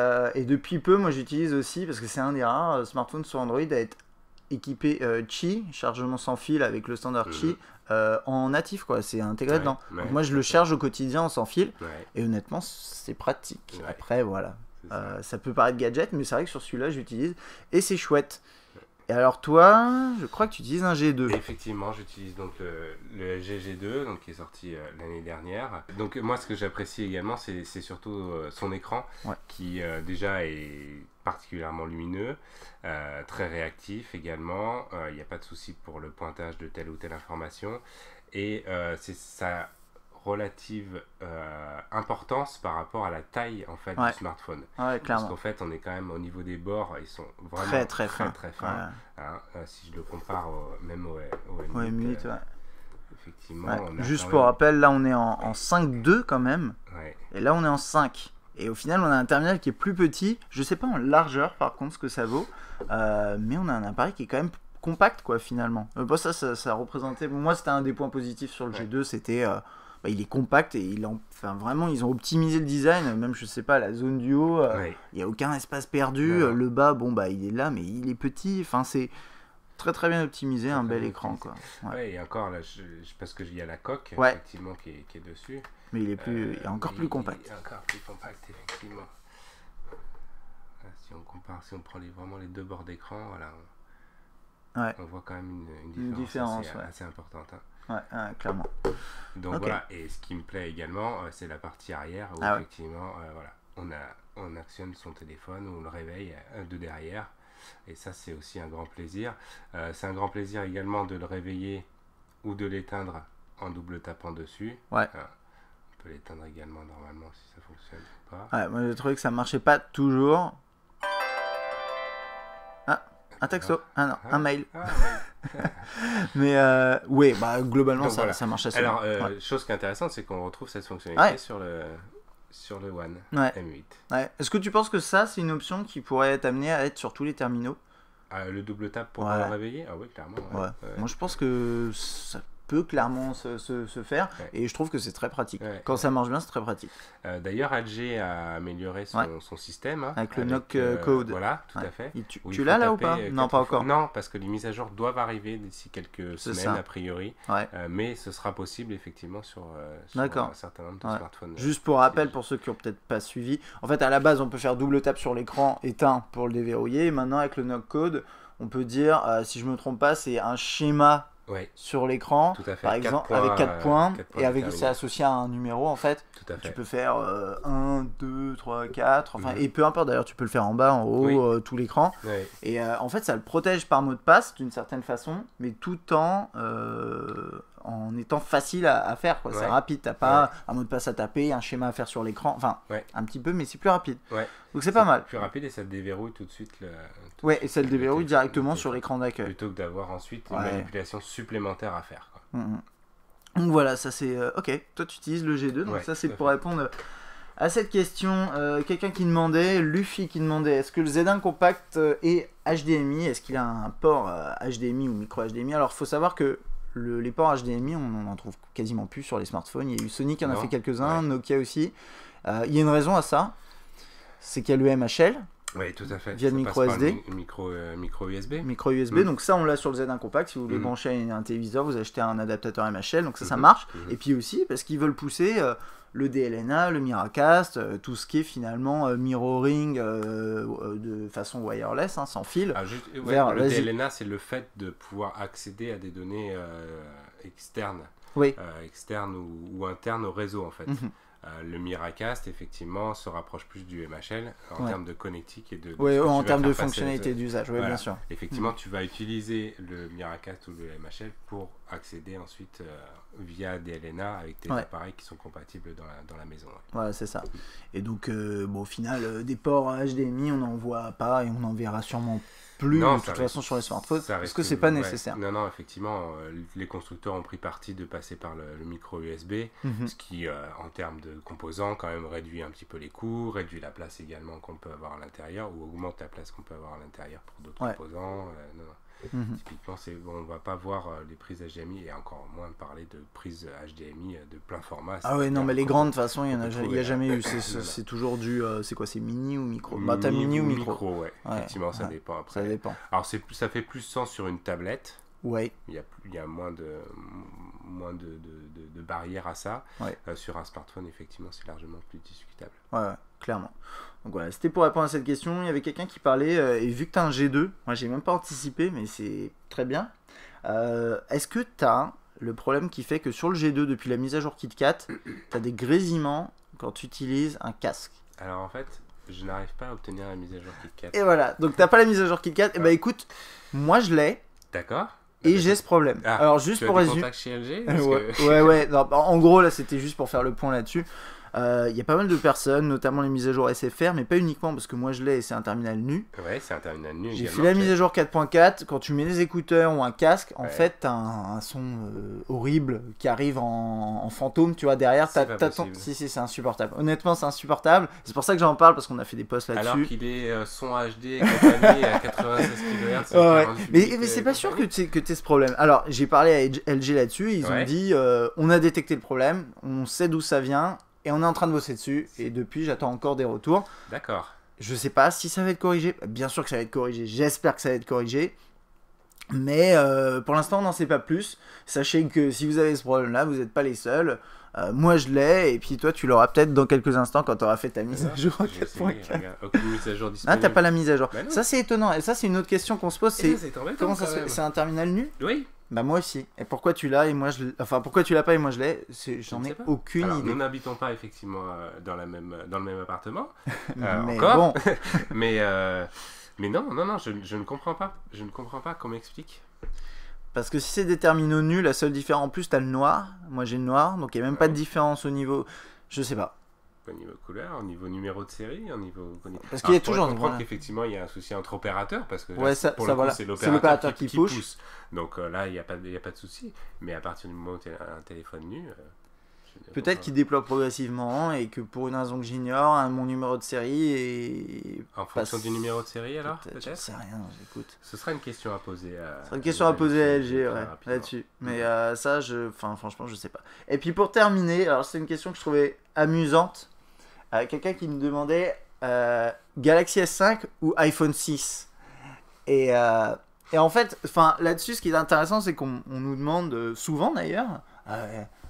depuis peu, moi j'utilise aussi, parce que c'est un des rares smartphones sur Android à être équipé Qi, chargement sans fil avec le standard Qi, mhm. en natif, quoi. C'est intégré dedans. moi je le charge au quotidien en sans fil, et honnêtement, c'est pratique. Après, voilà. Ça. ça peut paraître gadget, mais c'est vrai que sur celui-là, j'utilise et c'est chouette. Et alors toi, je crois que tu utilises un G2. Effectivement, j'utilise donc euh, le GG2 donc, qui est sorti euh, l'année dernière. Donc moi ce que j'apprécie également c'est surtout euh, son écran qui déjà est particulièrement lumineux, très réactif également, il n'y a pas de souci pour le pointage de telle ou telle information et c'est ça relative euh, importance par rapport à la taille en fait du smartphone. Parce qu'en fait, on est quand même au niveau des bords, ils sont vraiment très très, très, fins. Hein. Euh, si je le compare même au, M8, euh, effectivement. Juste pour rappel, là on est en, en 5.2 quand même, et là on est en 5. Et au final, on a un terminal qui est plus petit. Je sais pas en largeur par contre ce que ça vaut, mais on a un appareil qui est quand même compact quoi finalement. Bon, bah, ça, ça, représentait. moi, c'était un des points positifs sur le G2, c'était bah, il est compact et il enfin, vraiment, ils ont optimisé le design. Même, je sais pas, la zone du haut, euh, il n'y a aucun espace perdu. Le bas, bon, bah, il est là, mais il est petit. Enfin, c'est très très bien optimisé, un bel écran. Quoi. Ouais. et encore, là, je, je, parce qu'il y a la coque, effectivement, qui est, dessus. Mais il est, plus, encore plus compact. Il est euh, encore plus compact, effectivement. Euh, si on compare, si on prend les, vraiment les deux bords d'écran, voilà, on, voit quand même une, différence, assez, importante. Hein. Ouais, clairement. Donc voilà, et ce qui me plaît également, euh, c'est la partie arrière où ah effectivement, euh, voilà, on, a, on actionne son téléphone, on le réveille euh, de derrière. Et ça, c'est aussi un grand plaisir. c'est un grand plaisir également de le réveiller ou de l'éteindre en double tapant dessus. Ouais. Hein, on peut l'éteindre également normalement si ça fonctionne ou pas. Ouais, moi j'ai trouvé que ça marchait pas toujours. Ah, un texto, ah. Ah un mail. Mais euh, oui, bah, globalement, ça, ça marche assez bien. Euh, Alors, chose qui est intéressante, c'est qu'on retrouve cette fonctionnalité sur le sur le One M8. Est-ce que tu penses que ça, c'est une option qui pourrait être amenée à être sur tous les terminaux ah, Le double tap pour le réveiller Ah oui, clairement. Moi, je pense que ça peut clairement se, faire. Et je trouve que c'est très pratique. Quand ça marche bien, c'est très pratique. Euh, d'ailleurs, Alger a amélioré son, système. Hein, avec, le knock euh, euh, code. Voilà, tout à fait. tu, l'as là ou pas Non, pas encore. Non, parce que les mises à jour doivent arriver d'ici quelques semaines, a priori. mais ce sera possible, effectivement, sur, sur un certain nombre de smartphones. Juste pour rappel, pour ceux qui n'ont peut-être pas suivi, en fait, à la base, on peut faire double tape sur l'écran éteint pour le déverrouiller. maintenant, avec le knock code, on peut dire, si je me trompe pas, c'est un schéma sur l'écran, par exemple, avec 4 euh, points, et avec c'est associé à un numéro en fait. Tu peux faire 1, 2, 3, 4, enfin, mhm. et peu importe d'ailleurs, tu peux le faire en bas, en haut, euh, tout l'écran. Et euh, en fait, ça le protège par mot de passe d'une certaine façon, mais tout en en étant facile à, faire. C'est rapide, t'as pas un mot de passe à taper, un schéma à faire sur l'écran, enfin un petit peu, mais c'est plus rapide. Donc c'est pas mal. Plus rapide et ça déverrouille tout de suite. ouais, et ça le déverrouille directement sur l'écran d'accueil. Plutôt que d'avoir ensuite une manipulation supplémentaire à faire. Mmh, mmh. Donc voilà, ça c'est. Euh, ok, toi tu utilises le G2, donc ça c'est pour répondre. Euh, à cette question, euh, quelqu'un qui demandait, Luffy qui demandait, est-ce que le Z1 Compact est HDMI Est-ce qu'il a un port HDMI ou micro HDMI Alors, il faut savoir que les ports HDMI, on n'en trouve quasiment plus sur les smartphones. Il y a eu Sony qui en a ah. fait quelques-uns, Nokia aussi. Euh, il y a une raison à ça, c'est qu'il y a le MHL. tout à fait. Via le micro Micro, USB. Euh, micro USB. Mm. Donc, ça, on l'a sur le Z1 Compact. Si vous voulez mm. brancher un téléviseur, vous achetez un adaptateur MHL. Donc, ça, ça mm-hmm. marche. Mm-hmm. Et puis aussi, parce qu'ils veulent pousser. Euh, le DLNA, le Miracast, euh, tout ce qui est finalement euh, mirroring euh, de façon wireless, hein, sans fil. Ah, le DLNA, c'est le fait de pouvoir accéder à des données externes. externes ou, internes au réseau en fait. Mhm. Euh, le Miracast, effectivement, se rapproche plus du MHL en termes de connectique et de. oui, en termes de fonctionnalité d'usage, oui, bien sûr. Effectivement, mm. tu vas utiliser le Miracast ou le MHL pour accéder ensuite euh, via via DLNA avec tes appareils qui sont compatibles dans la, maison. Ouais. Voilà, c'est ça. Et donc, euh, au final, des ports HDMI, on n'en voit pas et on en verra sûrement plus de toute façon sur les smartphones est parce que c'est pas nécessaire. Non, non, effectivement, euh, les constructeurs ont pris parti de passer par le, micro USB, mhm. ce qui, euh, en termes de composants, quand même réduit un petit peu les coûts, réduit la place également qu'on peut avoir à l'intérieur ou augmente la place qu'on peut avoir à l'intérieur pour d'autres composants. Euh, Mhm. Typiquement, bon, on ne va pas voir euh, les prises HDMI et encore moins parler de prises HDMI euh, de plein format. Ah ouais non, mais les grandes, de toute façon, il n'y a, a jamais eu. C'est toujours du. Euh, c'est quoi C'est mini ou micro Mini, bah, mini ou, micro, ouais. Effectivement, ça dépend après. Ça dépend. Alors, ça fait plus sens sur une tablette. Ouais. Il y a, il y a moins de, moins de, de, barrières à ça. sur un smartphone, effectivement, c'est largement plus discutable. Ouais, clairement. Donc voilà, c'était pour répondre à cette question. Il y avait quelqu'un qui parlait, euh, et vu que tu as un G2, moi j'ai même pas anticipé, mais c'est très bien. Euh, est-ce que tu as le problème qui fait que sur le G2, depuis la mise à jour KitKat, tu as des grésillements quand tu utilises un casque Alors en fait, je n'arrive pas à obtenir la mise à jour KitKat. Et voilà, donc t'as pas la mise à jour KitKat. Et bah écoute, moi je l'ai. D'accord. Et j'ai ce problème. Ah, Alors juste pour résumer. chez LG ouais, ouais, bah, en gros là c'était juste pour faire le point là-dessus. Il euh, y a pas mal de personnes, notamment les mises à jour SFR, mais pas uniquement parce que moi je l'ai et c'est un terminal nu. Ouais, c'est un terminal nu. J'ai fait la mise à jour 4.4. Quand tu mets des écouteurs ou un casque, en fait, t'as un, un, son euh, horrible qui arrive en, fantôme, tu vois, derrière. T'as, Si, si, c'est insupportable. Honnêtement, c'est insupportable. C'est pour ça que j'en parle parce qu'on a fait des posts là-dessus. Alors qu'il est euh, son HD à 96 kHz. Mais, mais c'est pas sûr que tu que aies ce problème. Alors, j'ai parlé à LG là-dessus. Ils ont dit on a détecté le problème, on sait d'où ça vient et on est en train de bosser dessus. Et depuis, j'attends encore des retours. D'accord. Je sais pas si ça va être corrigé. Bien sûr que ça va être corrigé. J'espère que ça va être corrigé. Mais euh, pour l'instant, on n'en sait pas plus. Sachez que si vous avez ce problème-là, vous n'êtes pas les seuls. Euh, moi, je l'ai, et puis toi, tu l'auras peut-être dans quelques instants quand tu auras fait ta mise à jour. mise à jour ah, t'as pas la mise à jour. Bah ça, c'est étonnant. Et ça, c'est une autre question qu'on se pose. comment C'est un terminal nu Oui. Bah moi aussi. Et pourquoi tu l'as et moi je enfin pourquoi tu l'as pas et moi je l'ai, j'en ai, aucune idée. Nous n'habitons pas effectivement euh, dans la même dans le même appartement euh, encore. Euh, mais non non non, je, ne comprends pas. Je ne comprends pas qu'on m'explique. Parce que si c'est des terminaux nuls, la seule différence en plus, t'as le noir. Moi j'ai le noir, donc il n'y a même pas de ah différence au niveau. Je sais pas au niveau couleur, au niveau numéro de série, au niveau. Parce qu'il y a toujours. Hein. qu'effectivement il y a un souci entre opérateurs parce que pour c'est l'opérateur qui, pousse. Donc euh, là il n'y a pas a pas de souci. Mais à partir du moment où tu as un téléphone nu. Euh, peut-être qu'il euh, déploie progressivement et que pour une raison que j'ignore, mon numéro de série est. En fonction du numéro de série alors Peut-être sais rien, j'écoute. Ce sera une question à poser à. une question à poser LG, là-dessus. Mais mm. ça, je... Enfin, franchement, je sais pas. Et puis pour terminer, alors c'est une question que je trouvais amusante quelqu'un qui me demandait euh, Galaxy S5 ou iPhone 6. Et, euh, et en fait, là-dessus, ce qui est intéressant, c'est qu'on nous demande euh, souvent d'ailleurs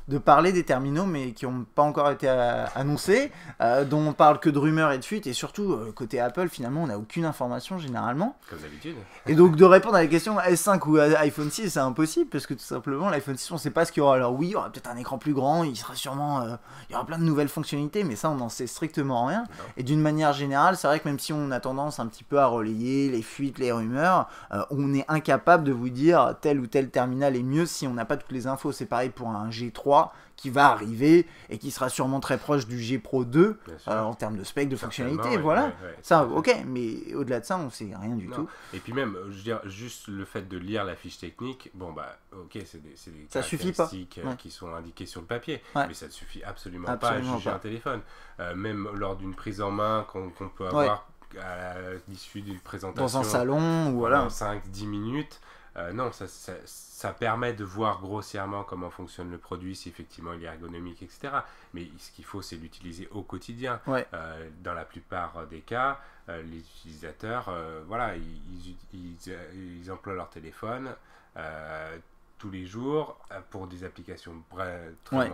de parler des terminaux, mais qui n'ont pas encore été euh, annoncés, euh, dont on parle que de rumeurs et de fuites, et surtout, euh, côté Apple, finalement, on n'a aucune information généralement. Comme d'habitude. Et donc, de répondre à la question S5 ou iPhone 6, c'est impossible, parce que tout simplement, l'iPhone 6, on ne sait pas ce qu'il y aura. Alors, oui, il y aura peut-être un écran plus grand, il sera sûrement. il y aura plein de nouvelles fonctionnalités, mais ça, on n'en sait strictement rien. Et d'une manière générale, c'est vrai que même si on a tendance un petit peu à relayer les fuites, les rumeurs, on est incapable de vous dire tel ou tel terminal est mieux si on n'a pas toutes les infos. C'est pareil pour un G3 qui va arriver et qui sera sûrement très proche du G Pro 2 euh, en termes de spec, de fonctionnalité, voilà. ça, ok, mais au-delà de ça, on sait rien du tout. Et puis même, je dire, juste le fait de lire la fiche technique, bon bah, ok, c'est des, des ça euh, qui sont indiquées sur le papier, mais ça ne suffit absolument, pas à juger un téléphone. Euh, même lors d'une prise en main qu'on peut avoir à l'issue d'une présentation. Dans un salon ou voilà. 5-10 minutes. Euh, non, ça, ça, permet de voir grossièrement comment fonctionne le produit, si effectivement il est ergonomique, etc. Mais ce qu'il faut, c'est l'utiliser au quotidien. Euh, dans la plupart des cas, euh, les utilisateurs, voilà, ils, ils, emploient leur téléphone tous les jours pour des applications très,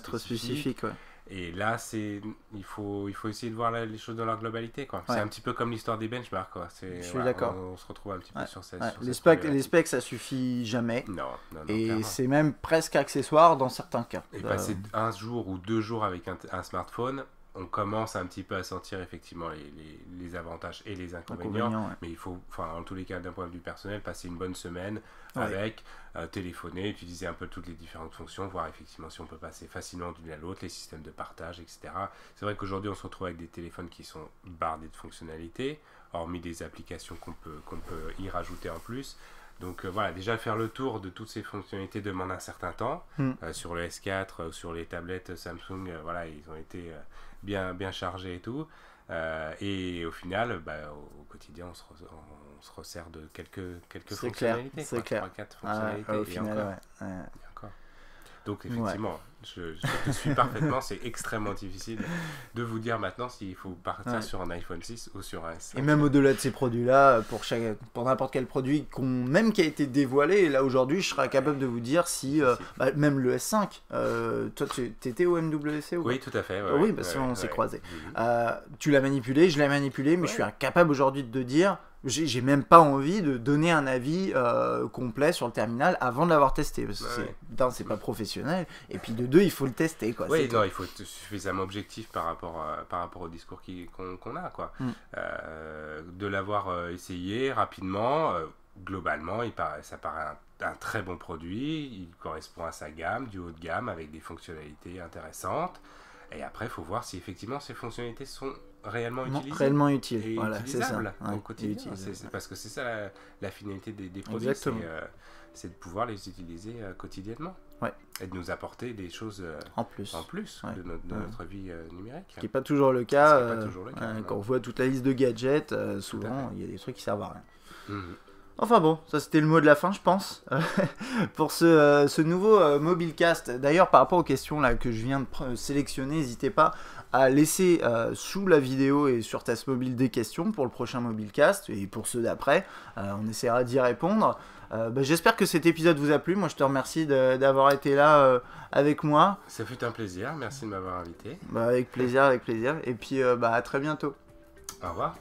très, spécifiques. Et là, c'est il faut il faut essayer de voir les choses dans leur globalité quoi. C'est un petit peu comme l'histoire des benchmarks quoi. Je suis d'accord. On, se retrouve un petit peu sur cette. Sur les, specs, les specs ça suffit jamais. Non. et c'est même presque accessoire dans certains cas. Et passer euh. un jour ou deux jours avec un smartphone, on commence un petit peu à sentir effectivement les, avantages et les inconvénients. Mais il faut, enfin, en tous les cas, d'un point de vue personnel, passer une bonne semaine avec, euh, téléphoner, utiliser un peu toutes les différentes fonctions, voir effectivement si on peut passer facilement d'une à l'autre, les systèmes de partage, etc. C'est vrai qu'aujourd'hui, on se retrouve avec des téléphones qui sont bardés de fonctionnalités, hormis des applications qu'on peut, qu'on peut y rajouter en plus. Donc euh, voilà, déjà faire le tour de toutes ces fonctionnalités demande un certain temps. Hmm. Euh, sur le S4, sur les tablettes Samsung, voilà, ils ont été bien, bien chargé et tout. Euh, et au final, bah, au, quotidien, on se, re, on se, resserre de quelques, quelques fonctionnalités. C'est clair. 3, 4 fonctionnalités. Ah, au et final, encore. Ouais, ouais. Donc effectivement, je, te suis parfaitement, c'est extrêmement difficile de vous dire maintenant s'il faut partir sur un iPhone 6 ou sur un S. Et même au-delà de ces produits-là, pour, chaque, pour n'importe quel produit, qu'on, même qui a été dévoilé, là aujourd'hui, je serai capable de vous dire si, euh, bah, même le S5, euh, toi tu étais au MWC ou Oui, tout à fait. oui, parce qu'on s'est croisés. Euh, tu l'as manipulé, je l'ai manipulé, mais je suis incapable aujourd'hui de te dire j'ai même pas envie de donner un avis euh, complet sur le terminal avant de l'avoir testé parce que ouais. c'est pas professionnel et puis de deux il faut le tester quoi oui il faut être suffisamment objectif par rapport par rapport au discours qu'on a quoi mm. euh, de l'avoir euh, essayé rapidement globalement il paraît, ça paraît un, un, très bon produit il correspond à sa gamme du haut de gamme avec des fonctionnalités intéressantes et après il faut voir si effectivement ces fonctionnalités sont réellement utile Réellement utile. voilà, c'est ça. quotidien. parce que c'est ça la, finalité des, produits. Euh, c'est de pouvoir les utiliser euh, quotidiennement. Et de nous apporter des choses euh, en plus, en plus de, notre vie numérique. Ce qui n'est pas toujours le cas. quand on voit toute la liste de gadgets, souvent, il y a des trucs qui servent à rien. Mmh. Enfin bon, ça c'était le mot de la fin, je pense, euh, pour ce, euh, ce nouveau euh, Mobilecast. D'ailleurs, par rapport aux questions là, que je viens de sélectionner, n'hésitez pas à laisser sous la vidéo et sur Test Mobile des questions pour le prochain Mobilecast et pour ceux d'après. on essaiera d'y répondre. Bah, j'espère que cet épisode vous a plu. Moi, je te remercie d'avoir été là avec moi. Ça fut un plaisir. Merci de m'avoir invité. Bah, avec plaisir, avec plaisir. Et puis, bah, à très bientôt. Au revoir.